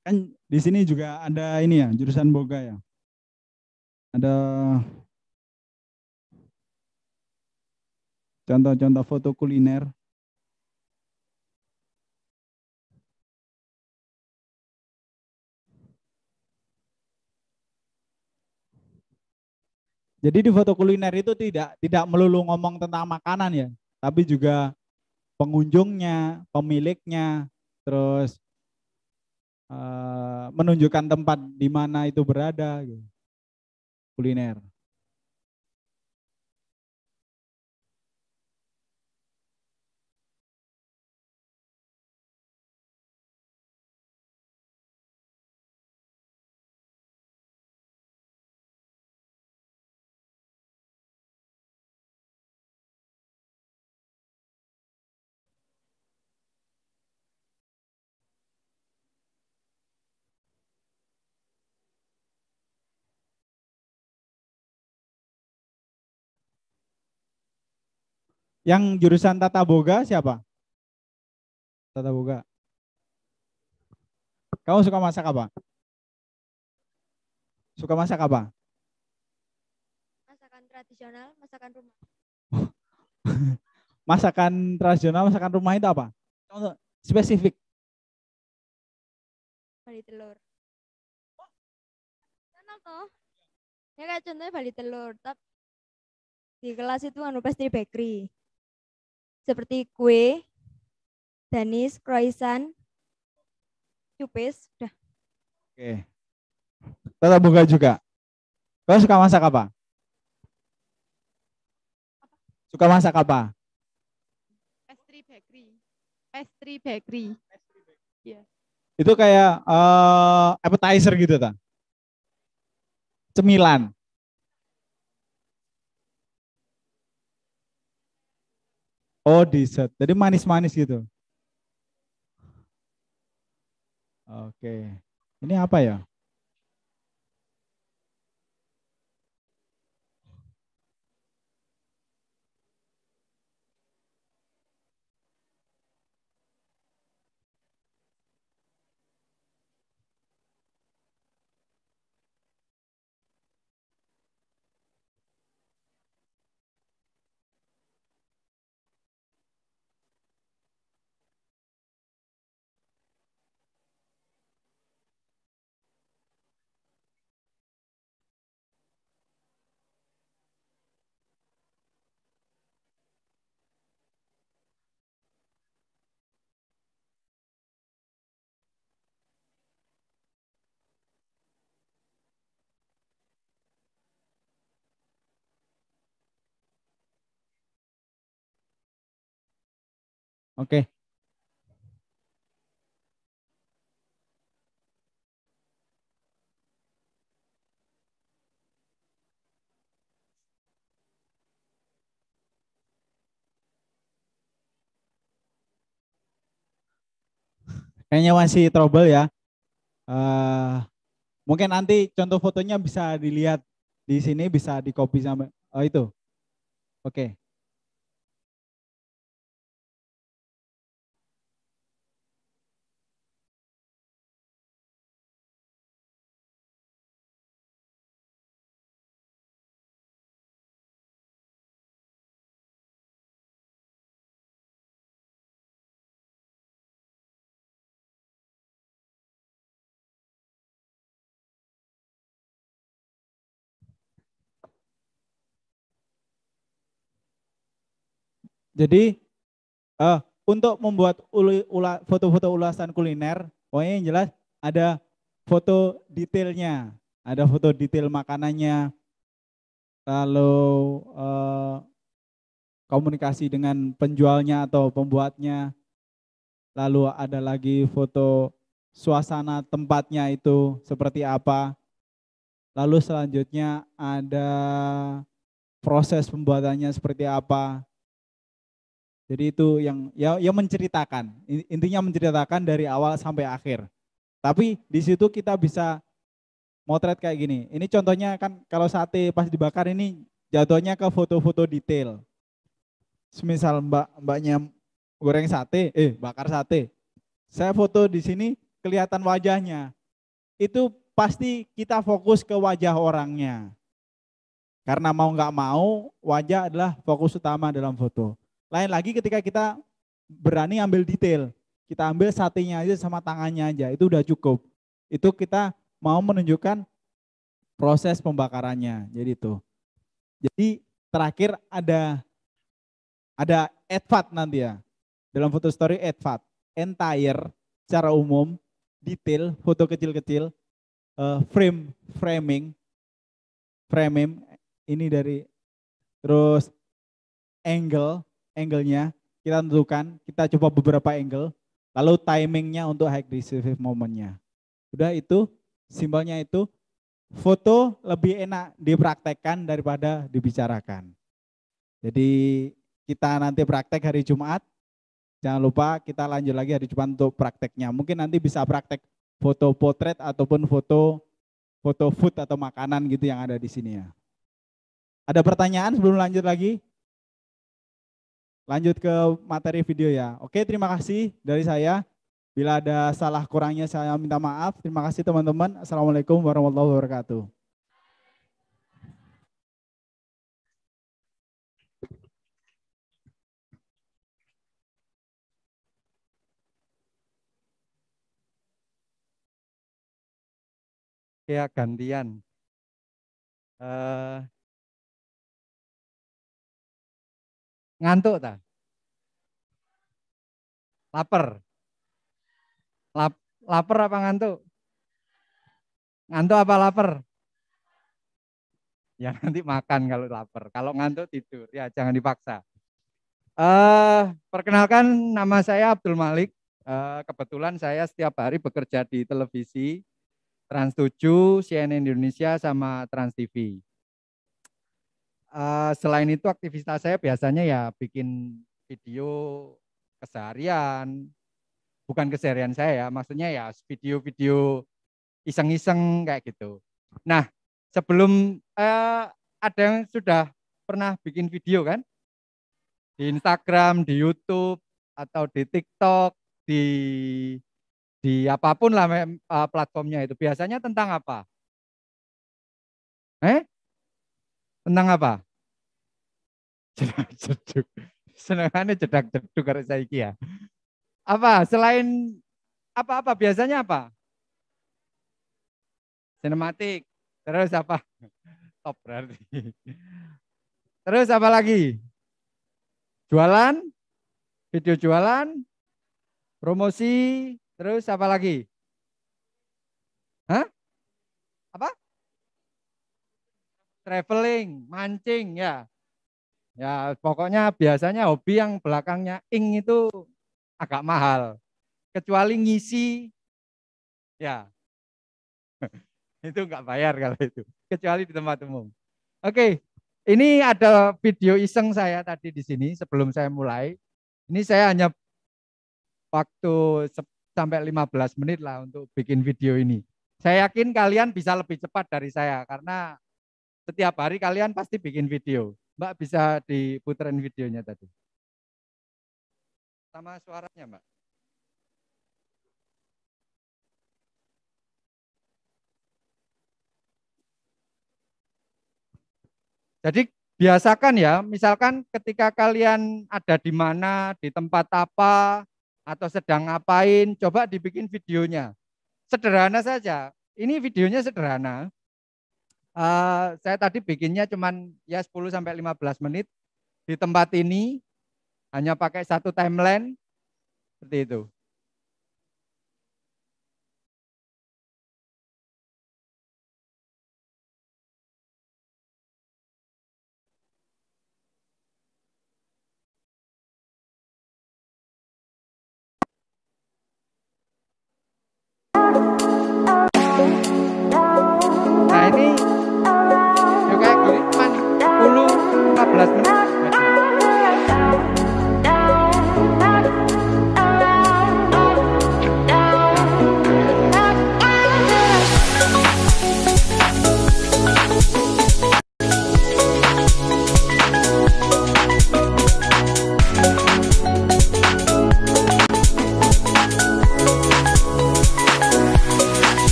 Kan di sini juga ada ini ya, jurusan boga ya. Ada contoh-contoh foto kuliner. Jadi di foto kuliner itu tidak tidak melulu ngomong tentang makanan ya, tapi juga pengunjungnya, pemiliknya, terus eh, menunjukkan tempat di mana itu berada, gitu. kuliner. Yang jurusan tata boga siapa? Tata boga. Kamu suka masak apa? Suka masak apa? Masakan tradisional, masakan rumah. *laughs* masakan tradisional, masakan rumah itu apa? Contoh spesifik. Bali telur. Kenal toh? Ya kayak contohnya bali telur, tapi di kelas itu anu pasti bakery seperti kue, danis, croissant, cupis, udah. Oke. Tetap buka juga. Kau suka masak apa? apa? Suka masak apa? Pastry bakery. Pastry bakery. Iya. Yeah. Itu kayak uh, appetizer gitu ta? Cemilan. Oh, dessert. Jadi manis-manis gitu. Oke. Ini apa ya? Oke. Kayaknya masih trouble ya. Uh, mungkin nanti contoh fotonya bisa dilihat di sini, bisa di copy sama oh, itu. Oke. Okay. Jadi uh, untuk membuat foto-foto ulasan kuliner, pokoknya yang jelas ada foto detailnya, ada foto detail makanannya, lalu uh, komunikasi dengan penjualnya atau pembuatnya, lalu ada lagi foto suasana tempatnya itu seperti apa, lalu selanjutnya ada proses pembuatannya seperti apa, jadi itu yang ya yang menceritakan. Intinya menceritakan dari awal sampai akhir. Tapi di situ kita bisa motret kayak gini. Ini contohnya kan kalau sate pas dibakar ini jatuhnya ke foto-foto detail. Semisal mbak mbaknya goreng sate, eh bakar sate. Saya foto di sini kelihatan wajahnya. Itu pasti kita fokus ke wajah orangnya. Karena mau nggak mau, wajah adalah fokus utama dalam foto. Lain lagi ketika kita berani ambil detail. Kita ambil satenya aja sama tangannya aja, itu udah cukup. Itu kita mau menunjukkan proses pembakarannya. Jadi itu. Jadi terakhir ada ada advat nanti ya. Dalam foto story advat, entire secara umum, detail, foto kecil-kecil, eh, frame, framing, framing ini dari terus angle angle-nya, kita tentukan, kita coba beberapa angle, lalu timingnya untuk high decisive moment-nya. Udah itu, simbolnya itu foto lebih enak dipraktekkan daripada dibicarakan. Jadi kita nanti praktek hari Jumat, jangan lupa kita lanjut lagi hari Jumat untuk prakteknya. Mungkin nanti bisa praktek foto potret ataupun foto foto food atau makanan gitu yang ada di sini ya. Ada pertanyaan sebelum lanjut lagi? lanjut ke materi video ya. Oke, terima kasih dari saya. Bila ada salah kurangnya saya minta maaf. Terima kasih teman-teman. Assalamualaikum warahmatullahi wabarakatuh. Ya, gantian. Uh, Ngantuk tak? Laper. Lap, lapar apa ngantuk? Ngantuk apa lapar? Ya *laughs* nanti makan kalau lapar. Kalau ngantuk tidur, ya jangan dipaksa. Uh, perkenalkan nama saya Abdul Malik. Uh, kebetulan saya setiap hari bekerja di televisi Trans 7, CNN Indonesia sama Trans TV. Eh, selain itu aktivitas saya biasanya ya bikin video keseharian. Bukan keseharian saya ya, maksudnya ya video-video iseng-iseng kayak gitu. Nah, sebelum uh, ada yang sudah pernah bikin video kan? Di Instagram, di YouTube, atau di TikTok, di di apapun lah eh, platformnya itu. Biasanya tentang apa? Eh? Tentang apa? cedak jeduk. senangannya cedak jeduk karena saya ya. Apa selain apa-apa biasanya apa? Sinematik. Terus apa? Top berarti. Terus apa lagi? Jualan, video jualan, promosi, terus apa lagi? Hah? traveling, mancing ya. Ya, pokoknya biasanya hobi yang belakangnya ing itu agak mahal. Kecuali ngisi ya. *laughs* itu enggak bayar kalau itu, kecuali di tempat umum. Oke, ini ada video iseng saya tadi di sini sebelum saya mulai. Ini saya hanya waktu sampai 15 menit lah untuk bikin video ini. Saya yakin kalian bisa lebih cepat dari saya karena setiap hari kalian pasti bikin video. Mbak bisa diputerin videonya tadi. Sama suaranya, Mbak. Jadi biasakan ya, misalkan ketika kalian ada di mana, di tempat apa, atau sedang ngapain, coba dibikin videonya. Sederhana saja. Ini videonya sederhana, Uh, saya tadi bikinnya cuma ya 10 sampai 15 menit di tempat ini hanya pakai satu timeline seperti itu.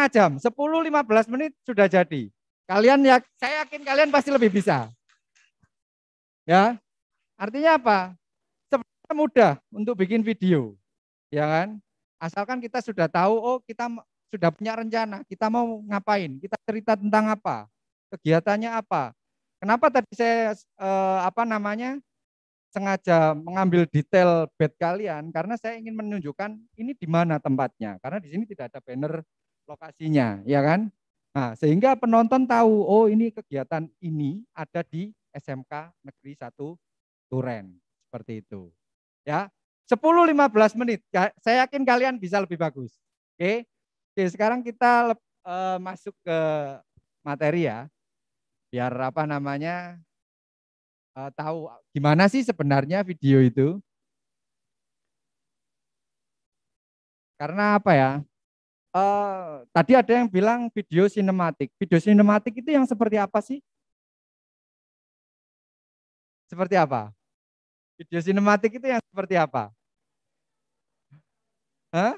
setengah jam, 10-15 menit sudah jadi. Kalian ya, saya yakin kalian pasti lebih bisa. Ya, artinya apa? Sebenarnya mudah untuk bikin video, ya kan? Asalkan kita sudah tahu, oh kita sudah punya rencana, kita mau ngapain, kita cerita tentang apa, kegiatannya apa. Kenapa tadi saya eh, apa namanya sengaja mengambil detail bed kalian karena saya ingin menunjukkan ini di mana tempatnya. Karena di sini tidak ada banner lokasinya, ya kan? Nah, sehingga penonton tahu, oh ini kegiatan ini ada di SMK Negeri 1 Turen. Seperti itu. Ya, 10-15 menit. Ya, saya yakin kalian bisa lebih bagus. Oke, Oke sekarang kita eh, masuk ke materi ya. Biar apa namanya, eh, tahu gimana sih sebenarnya video itu. Karena apa ya, uh, tadi ada yang bilang video sinematik. Video sinematik itu yang seperti apa sih? Seperti apa? Video sinematik itu yang seperti apa? Hah?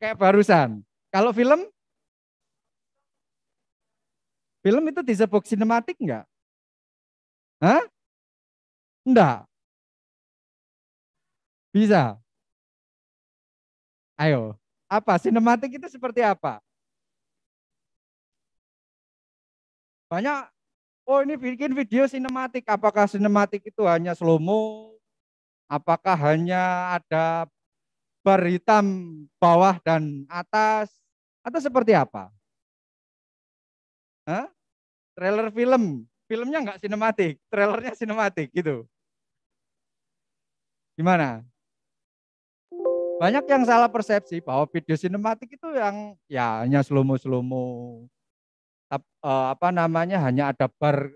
Kayak barusan. Kalau film? Film itu disebut sinematik enggak? Hah? Enggak. Bisa. Ayo, apa sinematik itu seperti apa? Banyak, oh ini bikin video sinematik. Apakah sinematik itu hanya slow mo? Apakah hanya ada bar hitam bawah dan atas? Atau seperti apa? Hah? Trailer film, filmnya nggak sinematik, trailernya sinematik gitu. Gimana? banyak yang salah persepsi bahwa video sinematik itu yang ya hanya slow-mo-slow-mo eh, apa namanya hanya ada bar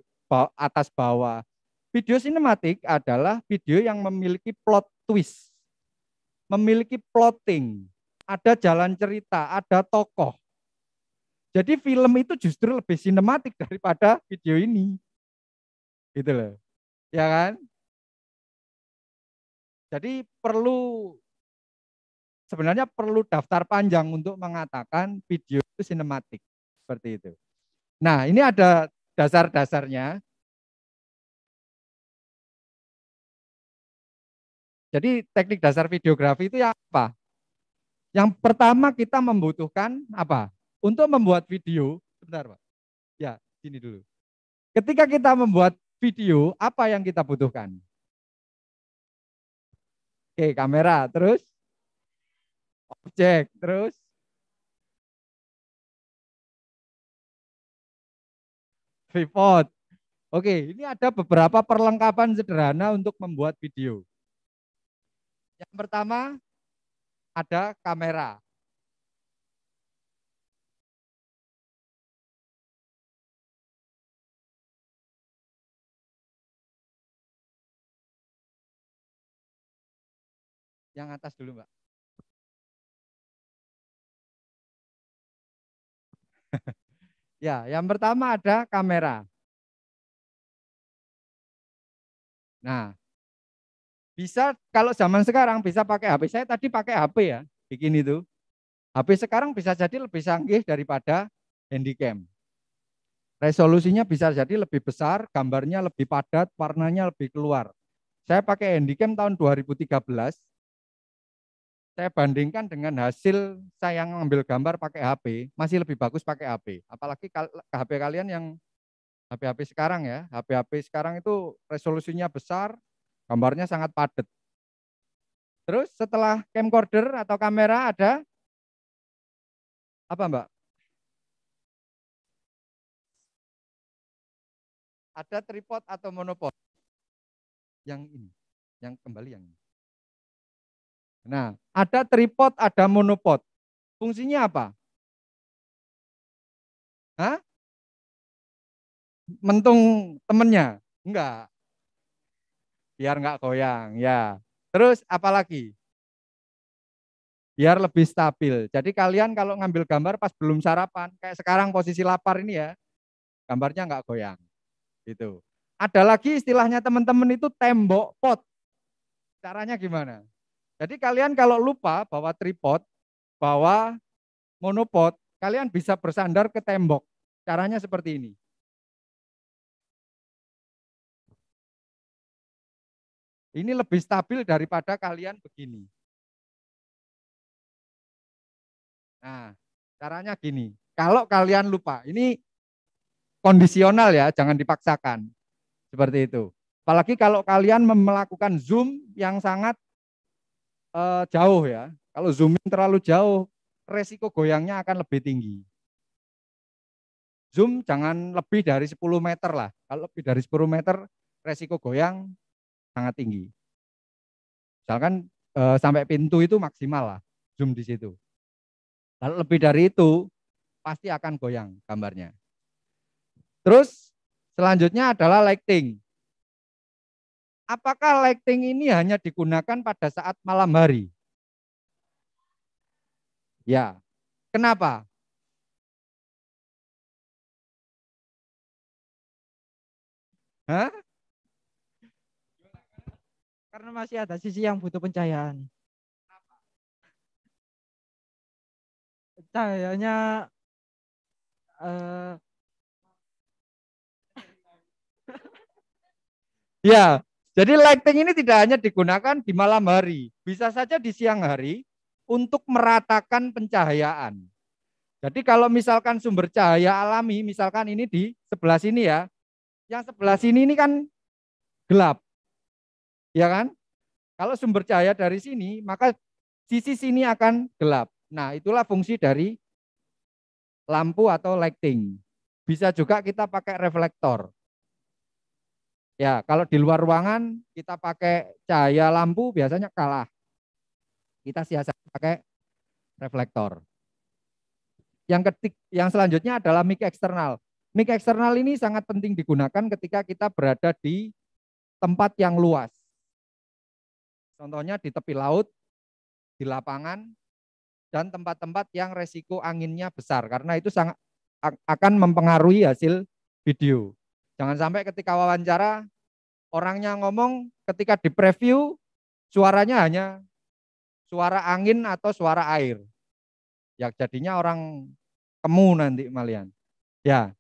atas bawah. Video sinematik adalah video yang memiliki plot twist, memiliki plotting, ada jalan cerita, ada tokoh. Jadi film itu justru lebih sinematik *laughs* daripada video ini. Gitu loh. Ya kan? Jadi perlu sebenarnya perlu daftar panjang untuk mengatakan video itu sinematik seperti itu. Nah, ini ada dasar-dasarnya. Jadi teknik dasar videografi itu ya apa? Yang pertama kita membutuhkan apa? Untuk membuat video, sebentar Pak. Ya, sini dulu. Ketika kita membuat video, apa yang kita butuhkan? Oke, kamera. Terus? Cek terus. Tripod. Oke, ini ada beberapa perlengkapan sederhana untuk membuat video. Yang pertama ada kamera. Yang atas dulu, Mbak. ya, yang pertama ada kamera. Nah, bisa kalau zaman sekarang bisa pakai HP. Saya tadi pakai HP ya, bikin itu. HP sekarang bisa jadi lebih sanggih daripada handycam. Resolusinya bisa jadi lebih besar, gambarnya lebih padat, warnanya lebih keluar. Saya pakai handycam tahun 2013, saya bandingkan dengan hasil saya yang ngambil gambar pakai HP, masih lebih bagus pakai HP. Apalagi HP kalian yang HP-HP sekarang ya, HP-HP sekarang itu resolusinya besar, gambarnya sangat padat. Terus setelah camcorder atau kamera ada apa Mbak? Ada tripod atau monopod? Yang ini, yang kembali yang ini. Nah, ada tripod, ada monopod. Fungsinya apa? Hah? Mentung temennya? Enggak. Biar enggak goyang, ya. Terus apa lagi? Biar lebih stabil. Jadi kalian kalau ngambil gambar pas belum sarapan, kayak sekarang posisi lapar ini ya, gambarnya enggak goyang. itu. Ada lagi istilahnya teman-teman itu tembok pot. Caranya gimana? Jadi kalian kalau lupa bawa tripod, bawa monopod, kalian bisa bersandar ke tembok. Caranya seperti ini. Ini lebih stabil daripada kalian begini. Nah, caranya gini. Kalau kalian lupa, ini kondisional ya, jangan dipaksakan. Seperti itu. Apalagi kalau kalian melakukan zoom yang sangat uh, jauh ya. Kalau zoom terlalu jauh, resiko goyangnya akan lebih tinggi. Zoom jangan lebih dari 10 meter lah. Kalau lebih dari 10 meter, resiko goyang sangat tinggi. Misalkan eh, sampai pintu itu maksimal lah zoom di situ. Kalau lebih dari itu, pasti akan goyang gambarnya. Terus selanjutnya adalah lighting apakah lighting ini hanya digunakan pada saat malam hari? Ya, kenapa? Hah? Karena masih ada sisi yang butuh pencahayaan. Cahayanya uh... *laughs* ya, jadi lighting ini tidak hanya digunakan di malam hari, bisa saja di siang hari untuk meratakan pencahayaan. Jadi kalau misalkan sumber cahaya alami, misalkan ini di sebelah sini ya, yang sebelah sini ini kan gelap, ya kan? Kalau sumber cahaya dari sini, maka sisi sini akan gelap. Nah, itulah fungsi dari lampu atau lighting. Bisa juga kita pakai reflektor. Ya, kalau di luar ruangan kita pakai cahaya lampu biasanya kalah. Kita siasat pakai reflektor. Yang ketik, yang selanjutnya adalah mic eksternal. Mic eksternal ini sangat penting digunakan ketika kita berada di tempat yang luas. Contohnya di tepi laut, di lapangan, dan tempat-tempat yang resiko anginnya besar karena itu sangat akan mempengaruhi hasil video. Jangan sampai ketika wawancara orangnya ngomong ketika di preview suaranya hanya suara angin atau suara air. Ya jadinya orang kemu nanti malian. Ya.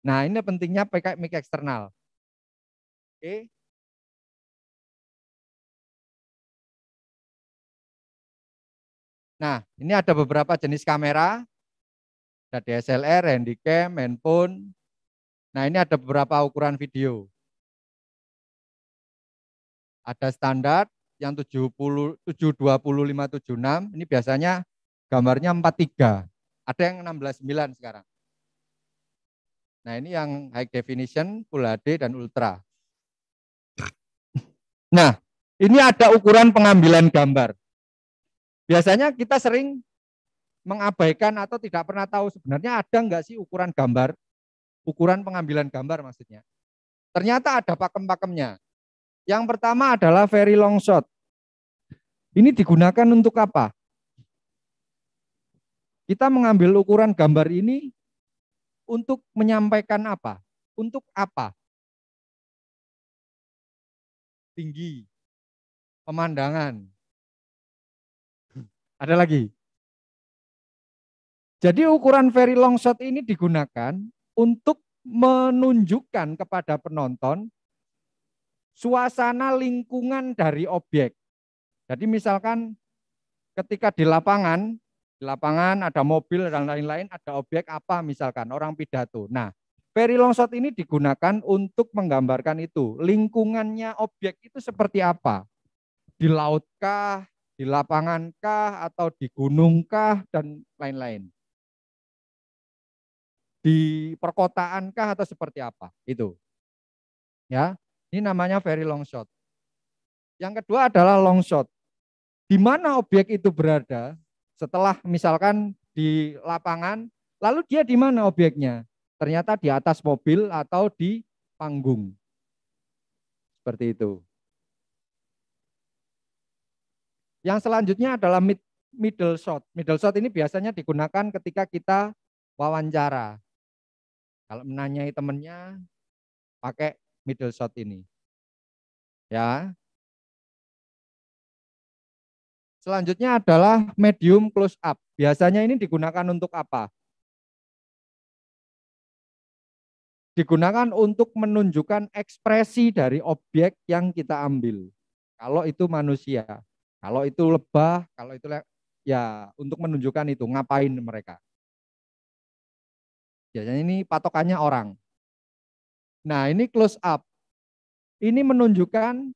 Nah, ini pentingnya pakai mic eksternal. Oke. Nah, ini ada beberapa jenis kamera. Ada DSLR, handycam, handphone, Nah ini ada beberapa ukuran video. Ada standar yang 70, 72576, ini biasanya gambarnya 43. Ada yang 169 sekarang. Nah ini yang high definition, Full HD, dan Ultra. *laughs* Nah ini ada ukuran pengambilan gambar. Biasanya kita sering mengabaikan atau tidak pernah tahu sebenarnya ada nggak sih ukuran gambar ukuran pengambilan gambar maksudnya. Ternyata ada pakem-pakemnya. Yang pertama adalah very long shot. Ini digunakan untuk apa? Kita mengambil ukuran gambar ini untuk menyampaikan apa? Untuk apa? Tinggi, pemandangan. Ada lagi? Jadi ukuran very long shot ini digunakan untuk menunjukkan kepada penonton suasana lingkungan dari objek. Jadi misalkan ketika di lapangan, di lapangan ada mobil dan lain-lain, ada objek apa misalkan, orang pidato. Nah, Perilonsot ini digunakan untuk menggambarkan itu. Lingkungannya objek itu seperti apa? Di lautkah, di lapangankah, atau di gunungkah, dan lain-lain di perkotaan perkotaankah atau seperti apa itu. Ya, ini namanya very long shot. Yang kedua adalah long shot. Di mana objek itu berada setelah misalkan di lapangan, lalu dia di mana objeknya? Ternyata di atas mobil atau di panggung. Seperti itu. Yang selanjutnya adalah mid, middle shot. Middle shot ini biasanya digunakan ketika kita wawancara. Kalau menanyai temennya pakai middle shot ini. Ya. Selanjutnya adalah medium close up. Biasanya ini digunakan untuk apa? Digunakan untuk menunjukkan ekspresi dari objek yang kita ambil. Kalau itu manusia, kalau itu lebah, kalau itu ya untuk menunjukkan itu ngapain mereka. Biasanya ini patokannya orang. Nah, ini close up. Ini menunjukkan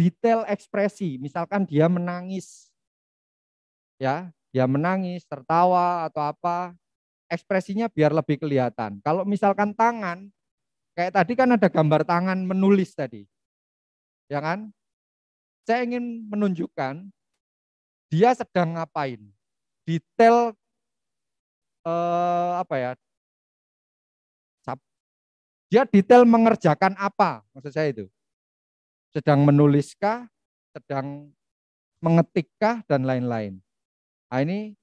detail ekspresi. Misalkan dia menangis. Ya, dia menangis, tertawa atau apa, ekspresinya biar lebih kelihatan. Kalau misalkan tangan, kayak tadi kan ada gambar tangan menulis tadi. Ya kan? Saya ingin menunjukkan dia sedang ngapain. Detail eh, apa ya? Dia detail mengerjakan apa, maksud saya itu. Sedang menuliskah, sedang mengetikkah, dan lain-lain. Nah, ini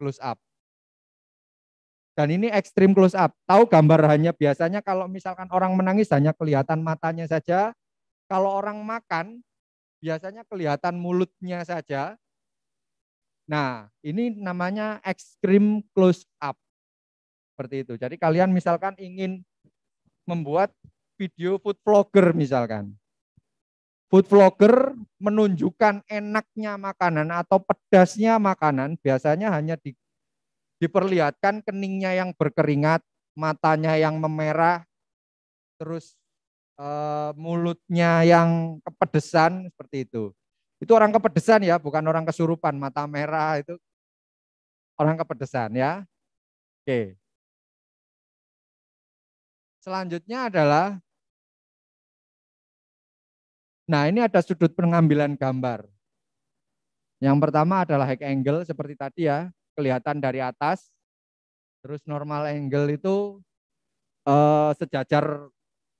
close up. Dan ini ekstrim close up. Tahu gambar hanya biasanya kalau misalkan orang menangis hanya kelihatan matanya saja. Kalau orang makan biasanya kelihatan mulutnya saja. Nah, ini namanya ekstrim close up. Seperti itu. Jadi kalian misalkan ingin membuat video food vlogger misalkan. Food vlogger menunjukkan enaknya makanan atau pedasnya makanan biasanya hanya di, diperlihatkan keningnya yang berkeringat, matanya yang memerah, terus e, mulutnya yang kepedesan seperti itu. Itu orang kepedesan ya, bukan orang kesurupan, mata merah itu orang kepedesan ya. Oke. Selanjutnya adalah Nah, ini ada sudut pengambilan gambar. Yang pertama adalah high angle seperti tadi ya, kelihatan dari atas. Terus normal angle itu eh, sejajar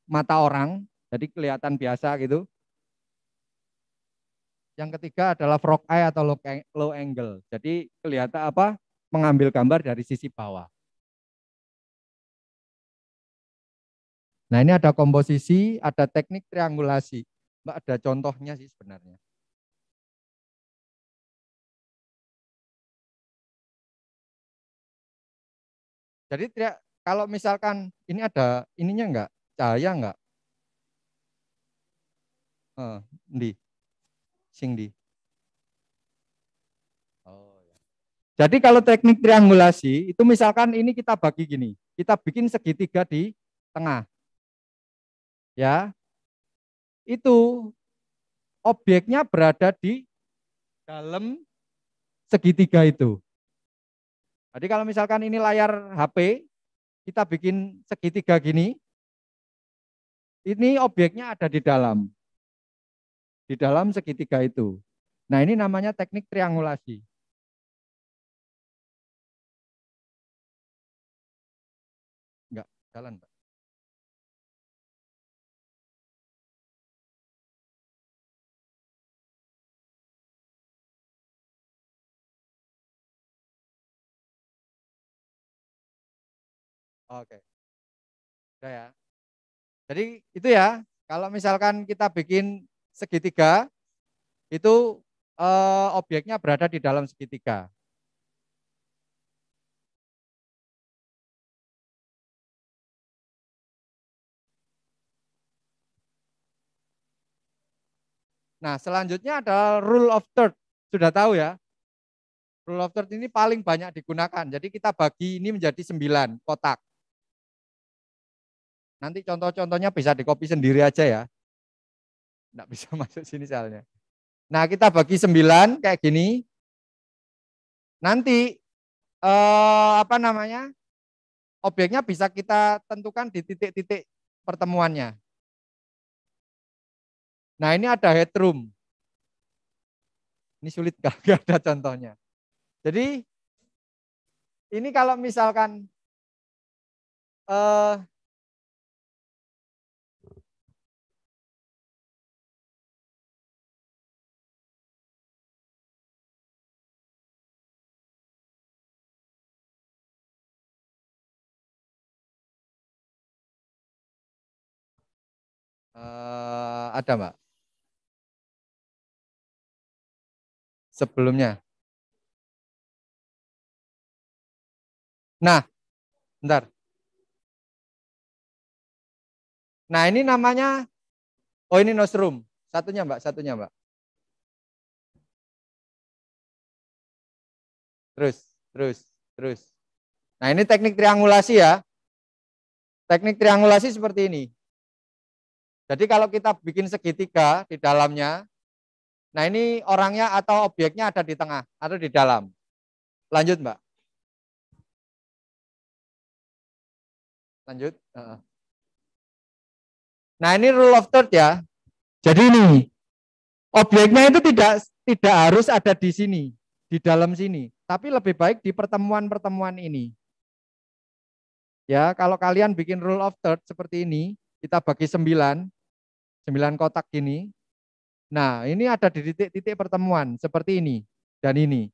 mata orang, jadi kelihatan biasa gitu. Yang ketiga adalah frog eye atau low angle. Jadi kelihatan apa? Mengambil gambar dari sisi bawah. Nah ini ada komposisi, ada teknik triangulasi. Mbak ada contohnya sih sebenarnya. Jadi tidak kalau misalkan ini ada ininya enggak? Cahaya enggak? Eh, di sing di. Oh ya. Jadi kalau teknik triangulasi itu misalkan ini kita bagi gini, kita bikin segitiga di tengah ya itu objeknya berada di dalam segitiga itu. Jadi kalau misalkan ini layar HP, kita bikin segitiga gini, ini objeknya ada di dalam. Di dalam segitiga itu. Nah ini namanya teknik triangulasi. Enggak, jalan Pak. Oke. Udah ya. Jadi itu ya, kalau misalkan kita bikin segitiga, itu eh, objeknya berada di dalam segitiga. Nah, selanjutnya adalah rule of third. Sudah tahu ya? Rule of third ini paling banyak digunakan. Jadi kita bagi ini menjadi sembilan kotak. Nanti contoh-contohnya bisa dikopi sendiri aja ya. Tidak bisa *laughs* masuk sini soalnya. Nah, kita bagi 9 kayak gini. Nanti eh, apa namanya? Objeknya bisa kita tentukan di titik-titik pertemuannya. Nah, ini ada headroom. Ini sulit *laughs* gak? gak ada contohnya. Jadi ini kalau misalkan eh, Eh, ada Mbak. Sebelumnya. Nah, bentar. Nah, ini namanya, oh ini nostrum. Satunya Mbak, satunya Mbak. Terus, terus, terus. Nah, ini teknik triangulasi ya. Teknik triangulasi seperti ini. Jadi kalau kita bikin segitiga di dalamnya, nah ini orangnya atau objeknya ada di tengah atau di dalam. Lanjut, Mbak. Lanjut. Nah ini rule of third ya. Jadi ini objeknya itu tidak tidak harus ada di sini, di dalam sini, tapi lebih baik di pertemuan-pertemuan ini. Ya, kalau kalian bikin rule of third seperti ini, kita bagi sembilan, sembilan kotak gini. Nah, ini ada di titik-titik pertemuan seperti ini dan ini.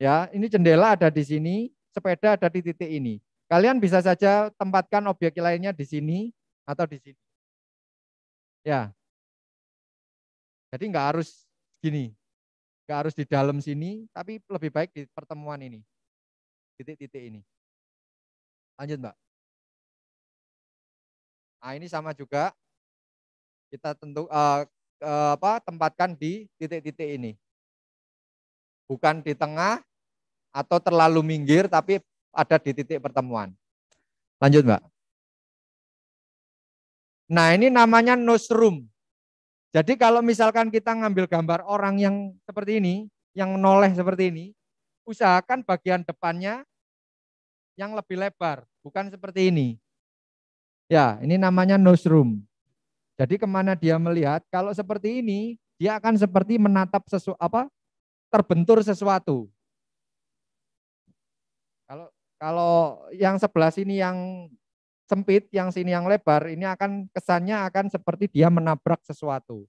Ya, ini jendela ada di sini, sepeda ada di titik ini. Kalian bisa saja tempatkan objek lainnya di sini atau di sini. Ya. Jadi nggak harus gini, nggak harus di dalam sini, tapi lebih baik di pertemuan ini, titik-titik ini. Lanjut, Mbak. Nah, ini sama juga kita tentu uh, uh, apa tempatkan di titik-titik ini. Bukan di tengah atau terlalu minggir tapi ada di titik pertemuan. Lanjut, Mbak. Nah, ini namanya nose room. Jadi kalau misalkan kita ngambil gambar orang yang seperti ini, yang noleh seperti ini, usahakan bagian depannya yang lebih lebar, bukan seperti ini. Ya, ini namanya nose room. Jadi kemana dia melihat, kalau seperti ini, dia akan seperti menatap sesuatu, apa, terbentur sesuatu. Kalau kalau yang sebelah sini yang sempit, yang sini yang lebar, ini akan kesannya akan seperti dia menabrak sesuatu.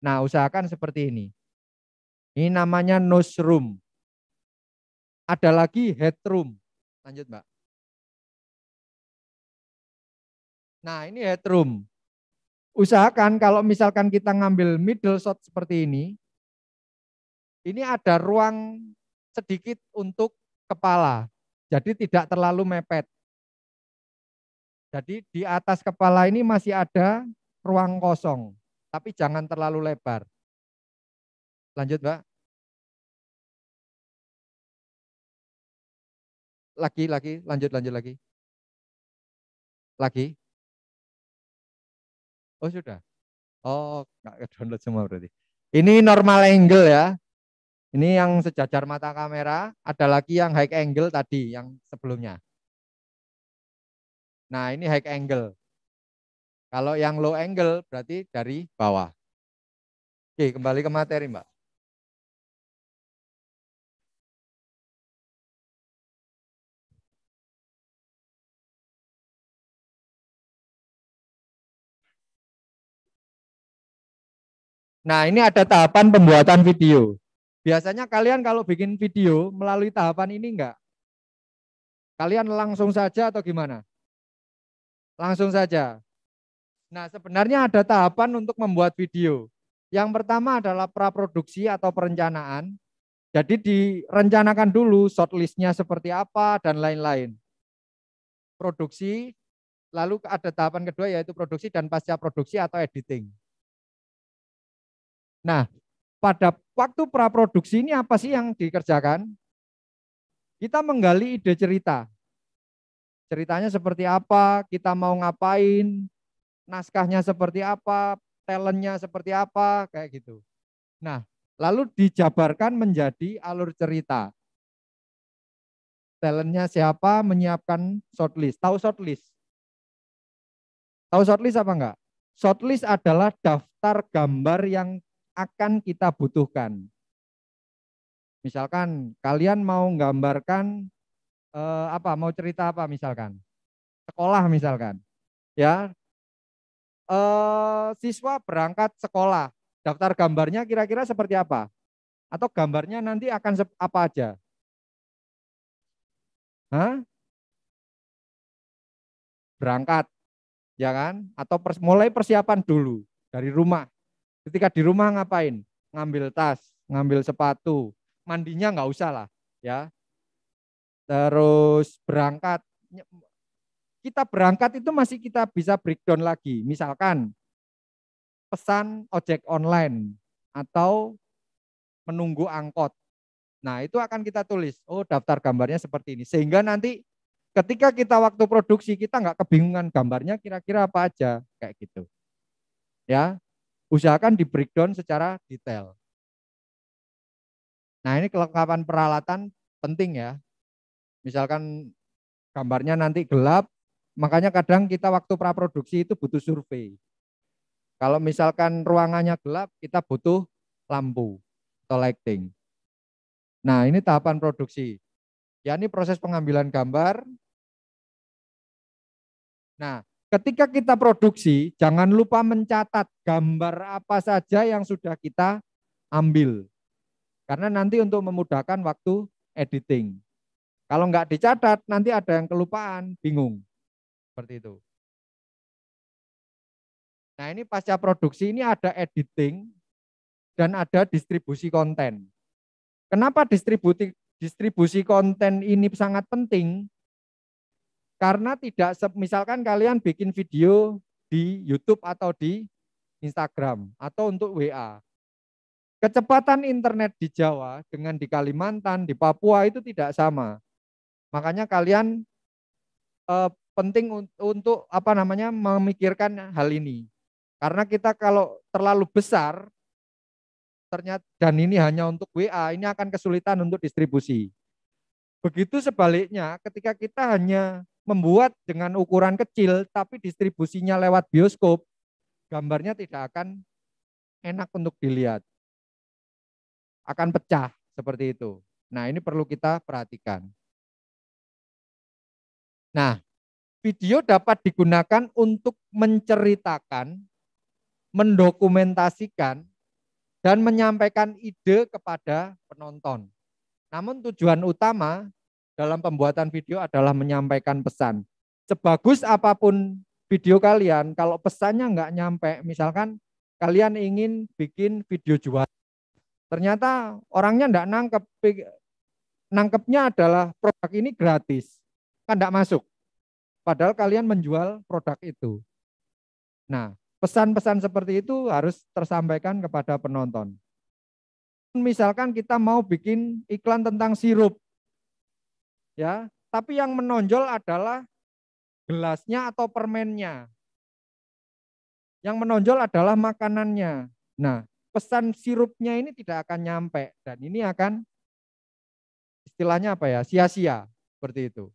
Nah, usahakan seperti ini. Ini namanya nose room. Ada lagi head room. Lanjut, Mbak. Nah ini headroom. Usahakan kalau misalkan kita ngambil middle shot seperti ini, ini ada ruang sedikit untuk kepala. Jadi tidak terlalu mepet. Jadi di atas kepala ini masih ada ruang kosong, tapi jangan terlalu lebar. Lanjut, pak. Lagi, lagi, lanjut, lanjut lagi. Lagi. Oh sudah. Oh nggak download semua berarti. Ini normal angle ya. Ini yang sejajar mata kamera. Ada lagi yang high angle tadi yang sebelumnya. Nah ini high angle. Kalau yang low angle berarti dari bawah. Oke kembali ke materi mbak. Nah, ini ada tahapan pembuatan video. Biasanya kalian kalau bikin video melalui tahapan ini enggak? Kalian langsung saja atau gimana? Langsung saja. Nah, sebenarnya ada tahapan untuk membuat video. Yang pertama adalah praproduksi atau perencanaan. Jadi direncanakan dulu shortlistnya seperti apa dan lain-lain. Produksi, lalu ada tahapan kedua yaitu produksi dan pasca produksi atau editing. Nah, pada waktu praproduksi ini apa sih yang dikerjakan? Kita menggali ide cerita. Ceritanya seperti apa, kita mau ngapain, naskahnya seperti apa, talentnya seperti apa, kayak gitu. Nah, lalu dijabarkan menjadi alur cerita. Talentnya siapa, menyiapkan shortlist. Tahu shortlist? Tahu shortlist apa enggak? Shortlist adalah daftar gambar yang akan kita butuhkan. Misalkan kalian mau gambarkan eh, apa, mau cerita apa misalkan, sekolah misalkan, ya eh, siswa berangkat sekolah, daftar gambarnya kira-kira seperti apa, atau gambarnya nanti akan apa aja. Hah? Berangkat, ya kan? Atau pers mulai persiapan dulu dari rumah Ketika di rumah ngapain? Ngambil tas, ngambil sepatu, mandinya nggak usah lah, ya. Terus berangkat, kita berangkat itu masih kita bisa breakdown lagi. Misalkan pesan ojek online atau menunggu angkot. Nah, itu akan kita tulis. Oh, daftar gambarnya seperti ini. Sehingga nanti ketika kita waktu produksi kita nggak kebingungan gambarnya kira-kira apa aja kayak gitu. Ya, usahakan di breakdown secara detail. Nah ini kelengkapan peralatan penting ya. Misalkan gambarnya nanti gelap, makanya kadang kita waktu praproduksi itu butuh survei. Kalau misalkan ruangannya gelap, kita butuh lampu atau lighting. Nah ini tahapan produksi. Ya ini proses pengambilan gambar. Nah ketika kita produksi, jangan lupa mencatat gambar apa saja yang sudah kita ambil. Karena nanti untuk memudahkan waktu editing. Kalau nggak dicatat, nanti ada yang kelupaan, bingung. Seperti itu. Nah ini pasca produksi ini ada editing dan ada distribusi konten. Kenapa distribusi, distribusi konten ini sangat penting? Karena tidak misalkan kalian bikin video di YouTube atau di Instagram atau untuk WA. Kecepatan internet di Jawa dengan di Kalimantan, di Papua itu tidak sama. Makanya kalian eh, penting untuk, untuk apa namanya memikirkan hal ini. Karena kita kalau terlalu besar ternyata dan ini hanya untuk WA, ini akan kesulitan untuk distribusi. Begitu sebaliknya, ketika kita hanya membuat dengan ukuran kecil tapi distribusinya lewat bioskop, gambarnya tidak akan enak untuk dilihat. Akan pecah seperti itu. Nah, ini perlu kita perhatikan. Nah, video dapat digunakan untuk menceritakan, mendokumentasikan, dan menyampaikan ide kepada penonton. Namun tujuan utama dalam pembuatan video adalah menyampaikan pesan. Sebagus apapun video kalian, kalau pesannya nggak nyampe, misalkan kalian ingin bikin video jual, ternyata orangnya nggak nangkep, nangkepnya adalah produk ini gratis, kan nggak masuk. Padahal kalian menjual produk itu. Nah, pesan-pesan seperti itu harus tersampaikan kepada penonton. Misalkan kita mau bikin iklan tentang sirup, ya. Tapi yang menonjol adalah gelasnya atau permennya. Yang menonjol adalah makanannya. Nah, pesan sirupnya ini tidak akan nyampe dan ini akan istilahnya apa ya? sia-sia seperti itu.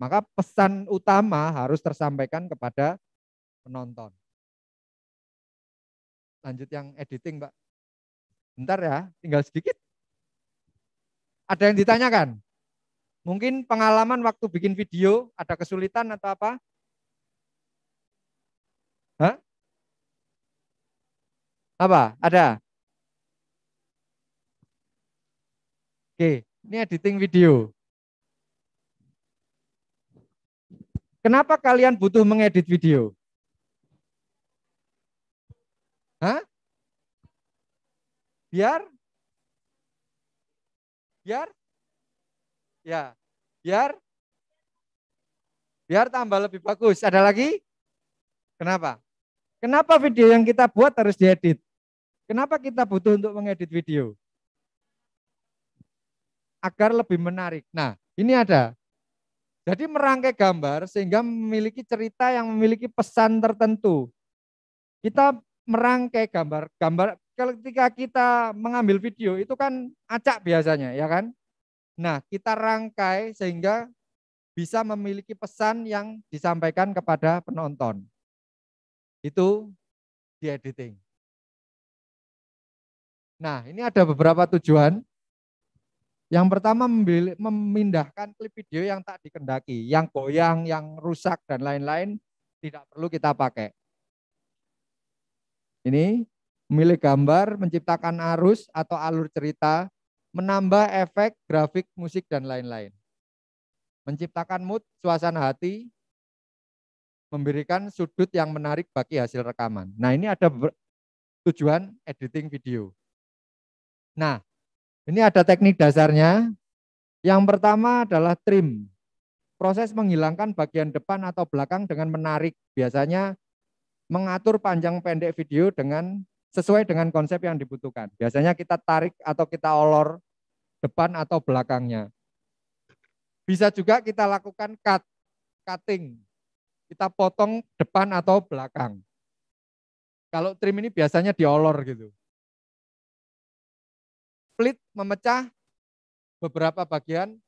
Maka pesan utama harus tersampaikan kepada penonton. Lanjut yang editing, Pak. Bentar ya, tinggal sedikit. Ada yang ditanyakan? Mungkin pengalaman waktu bikin video ada kesulitan atau apa? Hah? Apa? Ada? Oke, ini editing video. Kenapa kalian butuh mengedit video? Hah? Biar biar Ya. Biar biar tambah lebih bagus. Ada lagi? Kenapa? Kenapa video yang kita buat harus diedit? Kenapa kita butuh untuk mengedit video? Agar lebih menarik. Nah, ini ada. Jadi merangkai gambar sehingga memiliki cerita yang memiliki pesan tertentu. Kita merangkai gambar, gambar ketika kita mengambil video itu kan acak biasanya, ya kan? Nah, kita rangkai sehingga bisa memiliki pesan yang disampaikan kepada penonton. Itu di editing. Nah, ini ada beberapa tujuan. Yang pertama memindahkan klip video yang tak dikendaki, yang goyang, yang rusak dan lain-lain tidak perlu kita pakai. Ini milik gambar menciptakan arus atau alur cerita menambah efek grafik musik dan lain-lain. Menciptakan mood, suasana hati, memberikan sudut yang menarik bagi hasil rekaman. Nah, ini ada tujuan editing video. Nah, ini ada teknik dasarnya. Yang pertama adalah trim. Proses menghilangkan bagian depan atau belakang dengan menarik. Biasanya mengatur panjang pendek video dengan sesuai dengan konsep yang dibutuhkan. Biasanya kita tarik atau kita olor depan atau belakangnya. Bisa juga kita lakukan cut, cutting. Kita potong depan atau belakang. Kalau trim ini biasanya diolor gitu. Split memecah beberapa bagian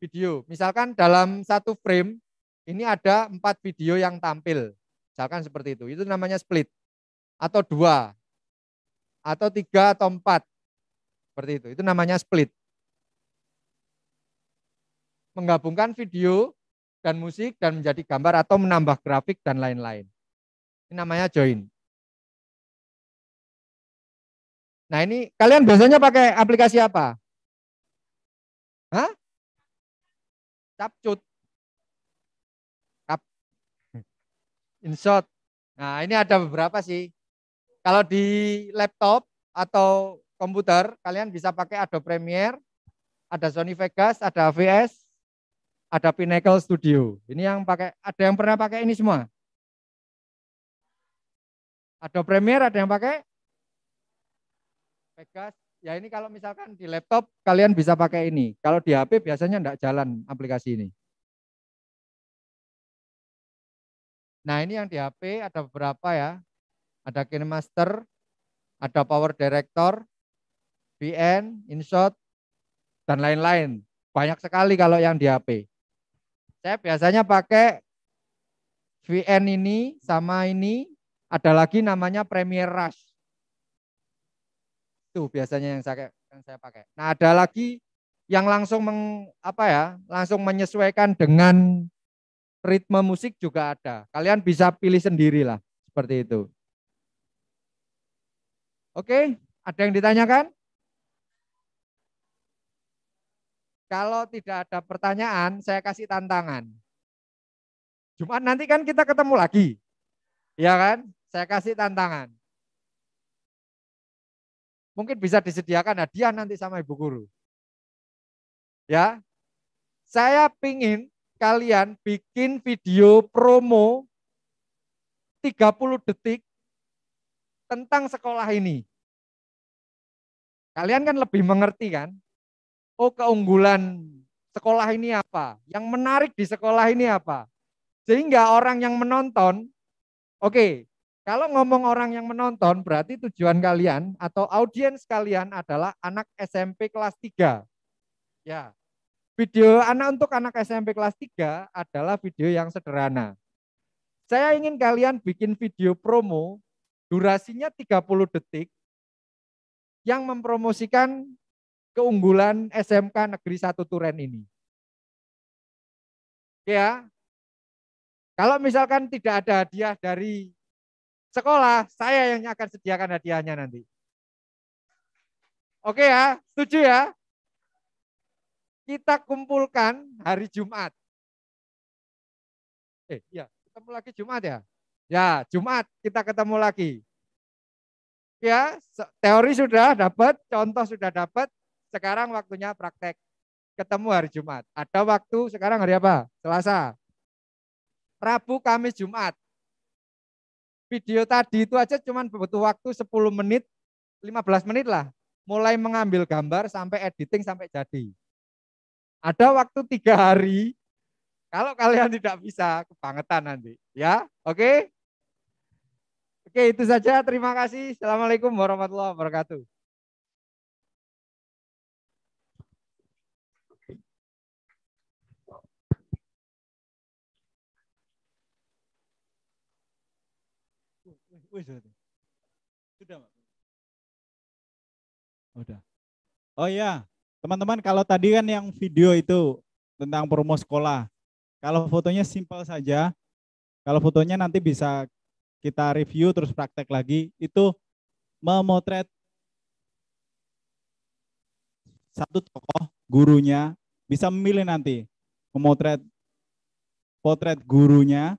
video. Misalkan dalam satu frame ini ada empat video yang tampil. Misalkan seperti itu. Itu namanya split. Atau dua atau tiga atau empat. Seperti itu. Itu namanya split. Menggabungkan video dan musik dan menjadi gambar atau menambah grafik dan lain-lain. Ini namanya join. Nah ini kalian biasanya pakai aplikasi apa? Hah? Capcut. Cap. Hmm. insert Nah ini ada beberapa sih. Kalau di laptop atau komputer, kalian bisa pakai Adobe Premiere, ada Sony Vegas, ada AVS, ada Pinnacle Studio. Ini yang pakai, ada yang pernah pakai ini semua? Adobe Premiere ada yang pakai? Vegas. Ya ini kalau misalkan di laptop kalian bisa pakai ini. Kalau di HP biasanya enggak jalan aplikasi ini. Nah ini yang di HP ada beberapa ya ada KineMaster, ada Power Director, VN, InShot, dan lain-lain. Banyak sekali kalau yang di HP. Saya biasanya pakai VN ini sama ini, ada lagi namanya Premiere Rush. Itu biasanya yang saya yang saya pakai. Nah, ada lagi yang langsung meng, apa ya, langsung menyesuaikan dengan ritme musik juga ada. Kalian bisa pilih sendirilah seperti itu. Oke, ada yang ditanyakan? Kalau tidak ada pertanyaan, saya kasih tantangan. Jumat nanti kan kita ketemu lagi. Ya kan? Saya kasih tantangan. Mungkin bisa disediakan hadiah nanti sama Ibu Guru. Ya. Saya pingin kalian bikin video promo 30 detik tentang sekolah ini. Kalian kan lebih mengerti kan? Oh keunggulan sekolah ini apa? Yang menarik di sekolah ini apa? Sehingga orang yang menonton, oke, okay, kalau ngomong orang yang menonton berarti tujuan kalian atau audiens kalian adalah anak SMP kelas 3. Ya. Video anak untuk anak SMP kelas 3 adalah video yang sederhana. Saya ingin kalian bikin video promo durasinya 30 detik yang mempromosikan keunggulan SMK Negeri 1 Turen ini. Ya. Kalau misalkan tidak ada hadiah dari sekolah, saya yang akan sediakan hadiahnya nanti. Oke ya, setuju ya? Kita kumpulkan hari Jumat. Eh, ya, ketemu lagi Jumat ya? Ya, Jumat kita ketemu lagi. Ya, teori sudah dapat, contoh sudah dapat. Sekarang waktunya praktek. Ketemu hari Jumat. Ada waktu sekarang hari apa? Selasa. Rabu, Kamis, Jumat. Video tadi itu aja cuman butuh waktu 10 menit, 15 menit lah. Mulai mengambil gambar sampai editing sampai jadi. Ada waktu tiga hari. Kalau kalian tidak bisa, kebangetan nanti. Ya, oke? Okay? Oke, itu saja. Terima kasih. Assalamualaikum warahmatullahi wabarakatuh. Oh, sudah, Oh iya, teman-teman kalau tadi kan yang video itu tentang promo sekolah. Kalau fotonya simpel saja. Kalau fotonya nanti bisa kita review terus praktek lagi itu memotret satu tokoh gurunya bisa memilih nanti memotret potret gurunya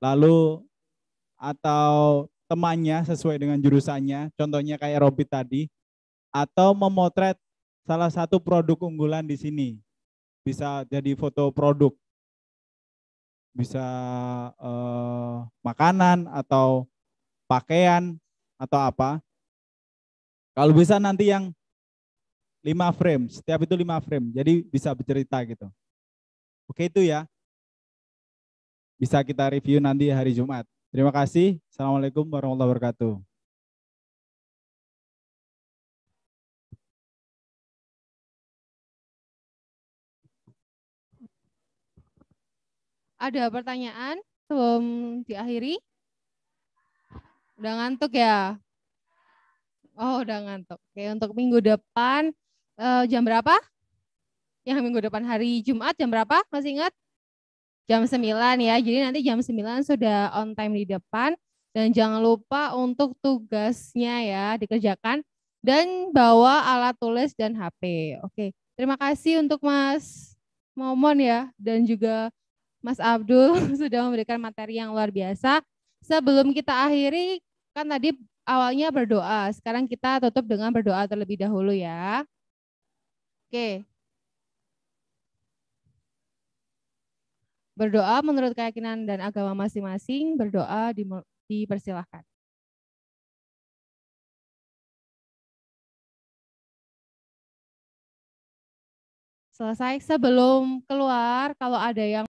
lalu atau temannya sesuai dengan jurusannya contohnya kayak Robit tadi atau memotret salah satu produk unggulan di sini bisa jadi foto produk bisa eh, makanan atau pakaian atau apa. Kalau bisa nanti yang lima frame, setiap itu lima frame. Jadi bisa bercerita gitu. Oke itu ya. Bisa kita review nanti hari Jumat. Terima kasih. Assalamualaikum warahmatullahi wabarakatuh. Ada pertanyaan sebelum diakhiri? Udah ngantuk ya? Oh, udah ngantuk. Oke, untuk minggu depan uh, jam berapa? Yang minggu depan hari Jumat jam berapa? Masih ingat? Jam 9 ya. Jadi nanti jam 9 sudah on time di depan dan jangan lupa untuk tugasnya ya dikerjakan dan bawa alat tulis dan HP. Oke. Terima kasih untuk Mas Momon ya dan juga Mas Abdul *laughs* sudah memberikan materi yang luar biasa. Sebelum kita akhiri, kan tadi awalnya berdoa. Sekarang kita tutup dengan berdoa terlebih dahulu ya. Oke. Berdoa menurut keyakinan dan agama masing-masing, berdoa dipersilahkan. selesai sebelum keluar kalau ada yang